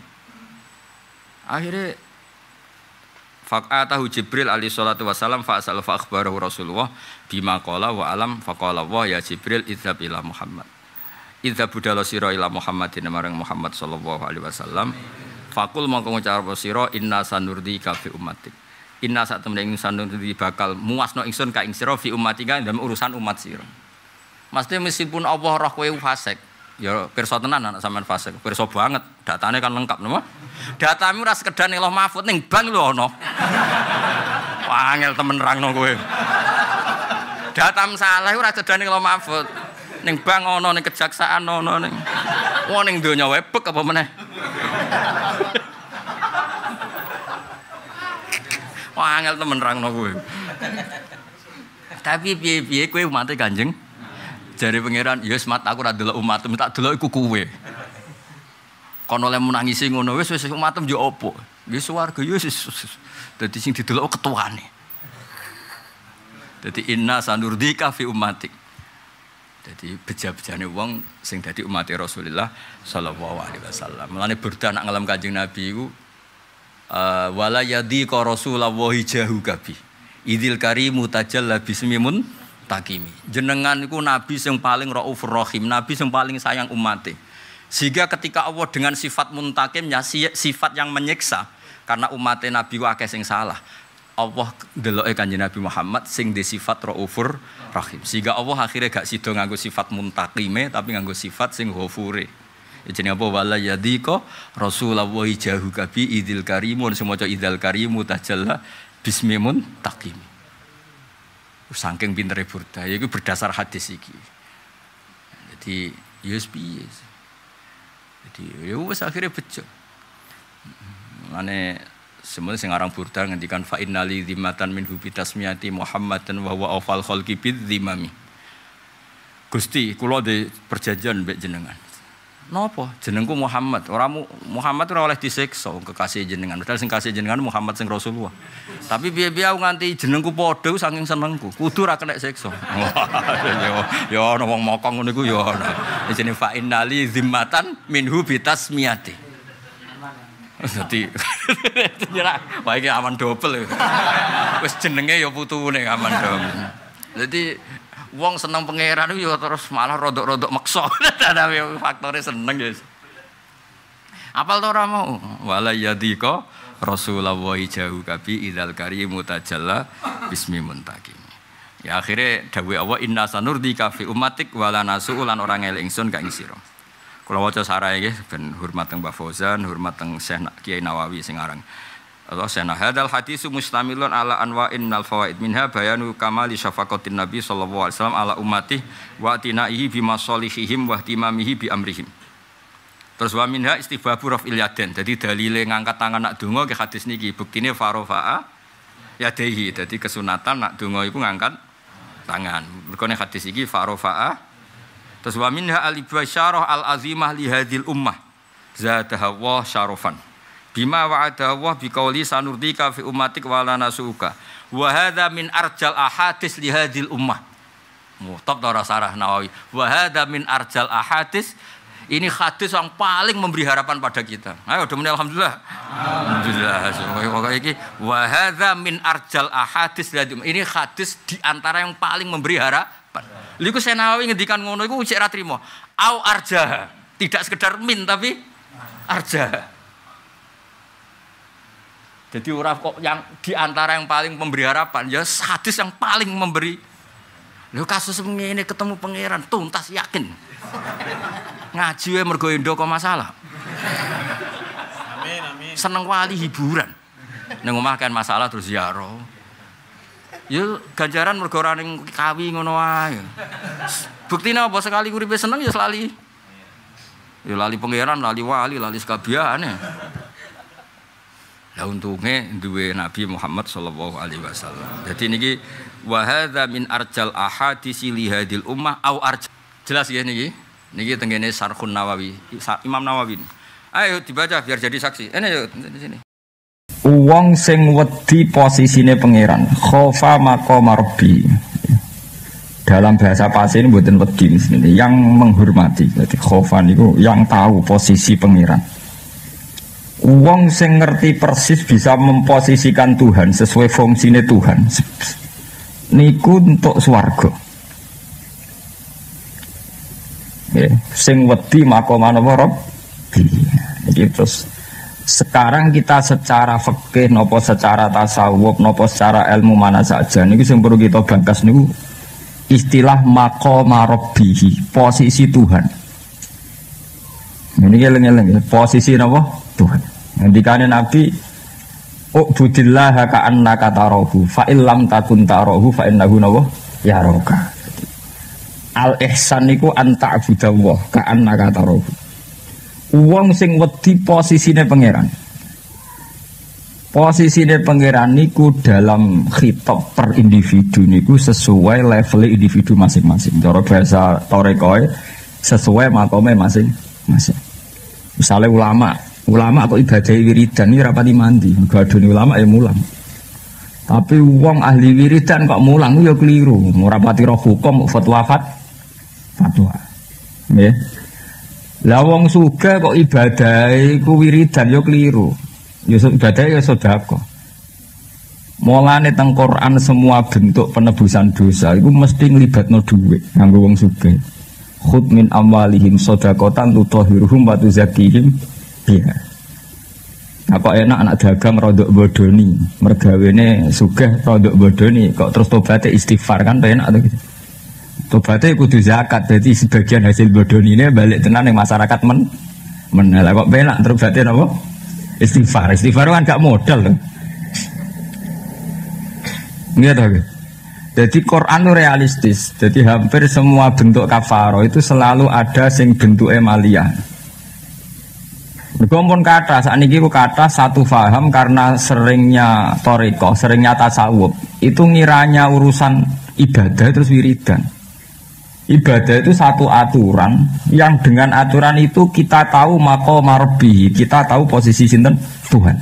[SPEAKER 1] Akhirnya Fak'atahu Jibril alaihi salatu wasalam fa'asal fa'akhbarahu Rasulullah bima qala wa alam faqala wa ya Jibril idzab ila Muhammad. Idzab budala sira ila Muhammadin marang Muhammad sallallahu alaihi wasallam. Fakul mongko ngucap sira inna ka fi ummatik Inna saat temen insan di bakal muasno ingsun ka ing sira fi ummatika dalam urusan umat sir, Maksudnya meskipun Allah roh kowe fasek, ya perso tenan anak sama fasek, perso banget, datanya kan lengkap napa? Datamu ras sekedar ning mahfud neng bang Lo No, panggil temen rang No gue, Datam salah ora sekedar ning mahfud. neng bang Ono neng kejaksaan Ono neng, Wong neng donya wepuk apa meneh. Wah, angel temen no gue. Tapi piye-piye kowe umate ganjeng. jari pangeran, yes mat aku ora delok umatmu, tak delok iku kowe." Kono nangis sih ngono wes umat umatmu yo opo? Nggih swarga yo wis. Dadi sing didelok nih. Jadi inna sanurdika fi umatik, Jadi beja-bejane wong sing dadi umat Rasulullah sallallahu alaihi wasallam. Mulane berdah nak ngelam Kanjeng Nabi iku Eh, wala yadhiqa rasulallahi jahu kabi idil karimu tajalla bismimun takimi jenengan iku nabi yang paling raufur rahim nabi yang paling sayang umatnya sehingga ketika Allah dengan sifat muntakimnya sifat yang menyiksa karena umatnya nabi akeh sing salah Allah deloke kanjeng Nabi Muhammad sing di sifat raufur rahim sehingga Allah akhirnya gak sido nganggo sifat muntakime tapi nganggo sifat sing ghafure jadi apa wala yadiko Rasulullah jahu kabi idil karimun semua cok idal karimu tajalla bismimun takim. Sangking pinter Burda, ya itu berdasar hadis ini Jadi USB. Jadi ya wes ya akhirnya bejo. Mane semuanya sing aran Burda ngendikan fa innali dzimatan min Muhammad Muhammadan wa huwa awfal khalqi dimami. Gusti, kalau di perjanjian mbek jenengan. Nopo jenengku Muhammad. Ora Muhammad ora oleh disiksa kekasih jenengan. Padahal sing kasih jenengan Muhammad sing Rasulullah. Tapi biar biar nganti jenengku padha saking senengku. Kudu ora kena siksa. yo, ya ana wong mokong ngono iku ya ana. Jenenge fa innali zimmatan minhu bitasmiyati. Jadi, nyerak wae aman dobel. Wis jenenge ya putune aman dobel. Jadi Wong seneng pangeran yo ya terus malah rodok-rodok maksa. Ada faktornya seneng ya. Apal to ora mau? Wala yadika Rasulullah jauh kabi idal karimu mutajalla bismi muntakim. Ya akhirnya dawe Allah inna sanurdi kafi umatik wala nasu ulan orang elek ingsun gak ngisiro. Kula waca sarai nggih ben hormat teng Mbah Fauzan, hormat teng Syekh Kiai Nawawi sing aran. Allah sana hadal hadis mustamilun ala anwa'in minal fawaid minha bayanu kamali syafaqatin nabi sallallahu alaihi wasallam ala umatih wa tinaihi bima solihihim wa timamihi bi amrihim terus wa minha istibabu raf'il yaden jadi dalile ngangkat tangan nak donga ke hadis niki buktine farofa'a yadehi jadi kesunatan nak donga iku ngangkat tangan berkone hadis iki farofa'a terus wa minha al ibasyarah al azimah li hadhil ummah zataha wa syarofan Bima wa'ada Allah biqauli sanurdika fi ummatik wa lana su'uka. Wa hadza min arjal ahadis li hadhil ummah. Mutab ta sarah Nawawi. Wa hadza min arjal ahadis ini hadis yang paling memberi harapan pada kita. Ayo demene alhamdulillah. Alhamdulillah. Pokoknya iki wa hadza min arjal ahadis li hadhil Ini hadis di antara yang paling memberi harapan. Liku Senawi ngendikan ngono iku cek ra trimo. Au arja Tidak sekedar min tapi arja. Jadi orang kok yang diantara yang paling memberi harapan, ya sadis yang paling memberi. Lu kasus ini ketemu pangeran tuntas yakin. Ngaji we mergo kok masalah. Amin amin. Seneng wali hiburan. Ning omah kan masalah terus ya roh. Ya ganjaran mergo ora ning kawi ngono Bukti Buktine apa sekali uripe seneng ya selali. Ya lali pangeran, lali wali, lali sekabiane. Lah untunge duwe Nabi Muhammad sallallahu alaihi wasallam. Jadi niki wa hadza min arjal ahadisi li hadil ummah au arjal. Jelas ya niki? Niki tengene Sarhun Nawawi, Imam Nawawi. Ayo dibaca biar jadi saksi. Ini yuk di sini. Uang sing wedi posisine pangeran, khofa makomarbi rabbi. Dalam bahasa pasir ini buatan wedi yang menghormati. Jadi khofa niku yang tahu posisi pangeran Wong sing ngerti persis bisa memposisikan Tuhan sesuai fungsinya Tuhan. Niku untuk swargo. Yeah. sing wedi makomano Jadi iya, terus sekarang kita secara fikih nopo secara tasawuf nopo secara ilmu mana saja niku sing perlu kita bangkas niku istilah maqama posisi Tuhan. Ini geleng-geleng posisi nopo? Tuhan. Ngendikane nah, Nabi oh Ubudillah ka kata rohu fa ilam takun rohu fa guna wah ya roka. Al ihsan niku anta abudallah ka kata rohu. Uang sing wedi posisine pangeran. Posisine pangeran niku dalam hitop per individu niku sesuai level individu masing-masing. Cara bahasa torekoi sesuai makome masing-masing. Misalnya ulama, Ulama kok ibadah wiridan ini rapati mandi. Gaduh ulama ya mulang. Tapi uang ahli wiridan kok mulang ya keliru. Ngurapati roh hukum fatwa fat fatwa. Ya. Lah wong kok ibadah ku wiridan ya keliru. Ya ibadah ya sedekah. Mulane teng Quran semua bentuk penebusan dosa iku mesti nglibatno dhuwit nganggo wong sugih. Khud min amwalihim shadaqatan tutahhiruhum wa tuzakkihim Iya. Nah, kok enak anak dagang rodok bodoni, mergawene sugih rodok bodoni, kok terus tobatnya istighfar kan enak tuh gitu. Tobatnya kudu zakat, jadi sebagian hasil bodoni ini balik tenan yang masyarakat men menelah kok enak tobatnya apa? Istighfar, istighfar kan gak modal loh. Nggak iya tahu. Gitu. Jadi Quran itu realistis. Jadi hampir semua bentuk kafaro itu selalu ada sing bentuk emalia. Berkumpul kata saat ini aku kata satu faham karena seringnya toriko, seringnya tasawuf itu ngiranya urusan ibadah terus wiridan. Ibadah itu satu aturan yang dengan aturan itu kita tahu mako marbi, kita tahu posisi sinten Tuhan.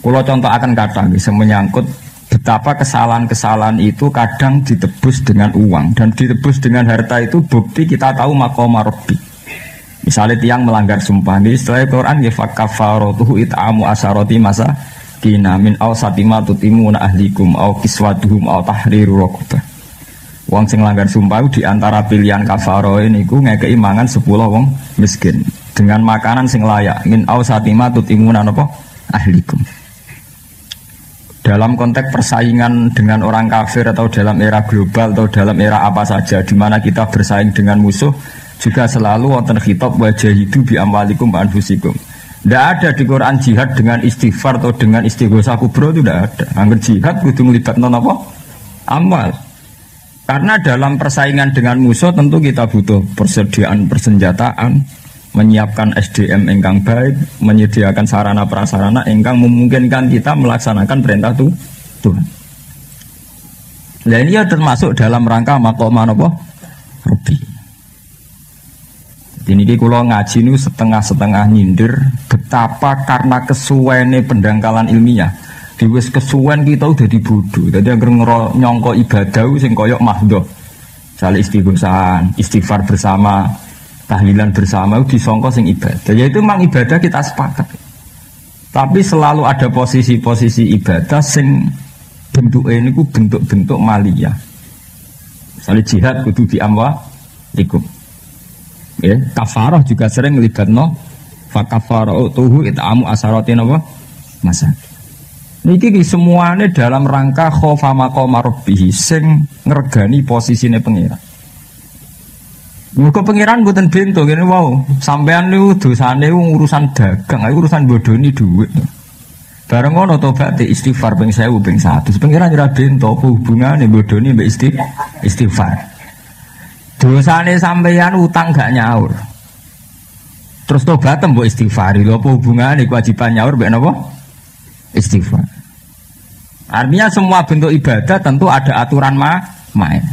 [SPEAKER 1] Kalau contoh akan kata, bisa menyangkut betapa kesalahan-kesalahan itu kadang ditebus dengan uang dan ditebus dengan harta itu bukti kita tahu mako marbi Misalnya tiang melanggar sumpah. Jadi setelah Quran ya fakafarotuhu it'amu asaroti masa kina min au satima na ahlikum au kiswatuhum au tahriru rokuta uang sing langgar sumpah di antara pilihan kafaro ini ku ngekei mangan sepuluh wong miskin dengan makanan sing layak min au satima na nopo ahlikum. Dalam konteks persaingan dengan orang kafir atau dalam era global atau dalam era apa saja di mana kita bersaing dengan musuh juga selalu wonten khitab wajah hidup bi amwalikum anfusikum. Tidak ada di Quran jihad dengan istighfar atau dengan istighosah kubro itu tidak ada. Angger jihad kudu melibatkan apa? Amal. Karena dalam persaingan dengan musuh tentu kita butuh persediaan persenjataan, menyiapkan SDM engkang baik, menyediakan sarana prasarana engkang memungkinkan kita melaksanakan perintah itu Tuhan. Dan ini ya termasuk dalam rangka makomah apa? Rupiah. Ini kalau ngaji nu setengah-setengah nyindir betapa karena kesuwene pendangkalan ilmiah. Diwes kesuwen kita udah dibudu. Jadi agar nyongko ibadah sing koyok mahdo, Sali istighfar, istighfar bersama, tahlilan bersama itu disongko sing ibadah. Ya itu memang ibadah kita sepakat. Tapi selalu ada posisi-posisi ibadah sing bentuk ini ku bentuk-bentuk maliyah. Sali jihad kudu diamwa ikut ya kafaroh juga sering libatno fakafaroh tuhu amu asarotin apa masa niki semuanya dalam rangka khofa maqama rabbih sing ngergani posisinya pengira Muka pengiran buatan bintu, gini wow sampean lu sana urusan dagang, urusan ini duit. Bareng ngono tobat di istighfar ping saya ping satu. Pengiran nyerah hubungan apa hubungannya bodoni mbak istighfar. Dosane sampeyan utang gak nyaur. Terus tobat mbok istighfar Lho apa hubungane kewajiban nyaur mbek napa? Istighfar. Artinya semua bentuk ibadah tentu ada aturan ma main.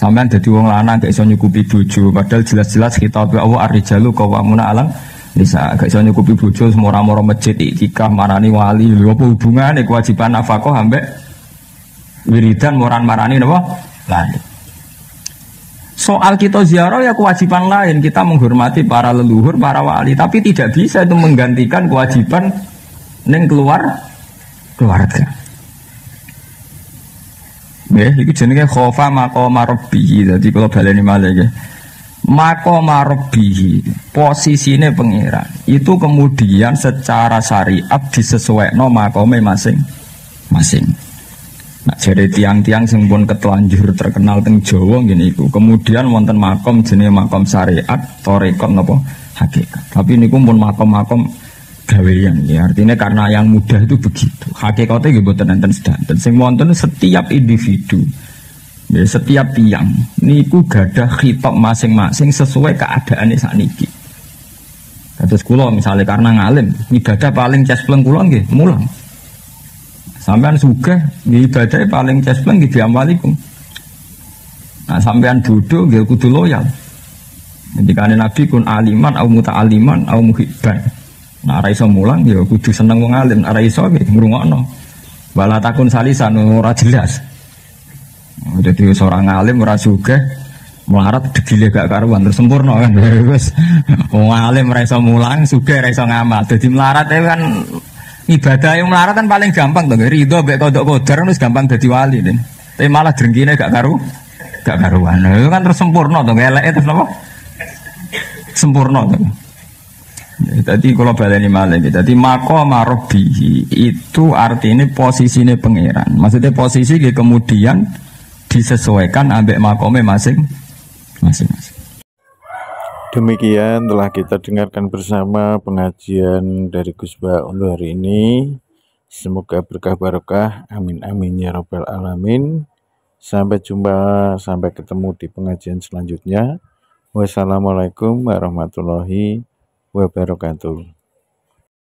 [SPEAKER 1] Sampean jadi wong lanang gak iso nyukupi bojo, padahal jelas-jelas kita Allah ar-rijalu qawwamuna 'alan bisa gak iso nyukupi bojo semora moro masjid iktikaf marani wali lho apa hubungane kewajiban nafkah ambek wiridan moran marani napa lali soal kita ziarah ya kewajiban lain kita menghormati para leluhur para wali tapi tidak bisa itu menggantikan kewajiban neng keluar keluarga ya itu jenenge khofa mako marobihi jadi kalau baleni malah mako marobihi posisi posisinya pengiran itu kemudian secara syariat disesuaikan no masing masing Nah, jadi tiang-tiang sing pun ketelanjur terkenal teng Jawa gini iku. Kemudian wonten makom jenis makom syariat, torekot nopo hakikat. Tapi ini pun makom-makom gawean ya. Artinya karena yang muda itu begitu. Hakikatnya gitu boten enten sedanten. Sing wonten setiap individu. Ya, setiap tiang niku gada khitab masing-masing sesuai keadaannya saat niki. Terus kulo misalnya karena ngalim ibadah paling cas pulang kulo nggih mulang. Sampean di ibadah paling cespen di diamalikum. Nah, sampean duduk gil kudu loyal. kan Nabi kun aliman au aliman, au muhibban. Nah, raiso mulang ya kudu seneng mengalim. alim, ora nah, iso ngurungok no balatakun salisan ora jelas. Jadi nah, seorang alim ora suka melarat degilnya gak karuan terus sempurna kan wis wong alim ora mulang suka raiso ngamal Jadi melarat itu e kan ibadah yang melarat kan paling gampang tuh ridho baik kodok kodar kan itu gampang jadi wali deh tapi malah drengkine gak karu gak karuan itu kan terus sempurna tuh elek itu apa sempurna tuh Jadi ya, kalau ini malah gitu tadi mako marobihi itu artinya posisinya pangeran maksudnya posisi kemudian disesuaikan ambek makome masing masing masing Demikian telah kita dengarkan bersama pengajian dari Gus untuk hari ini. Semoga berkah barokah. Amin amin ya robbal alamin. Sampai jumpa, sampai ketemu di pengajian selanjutnya. Wassalamualaikum warahmatullahi wabarakatuh.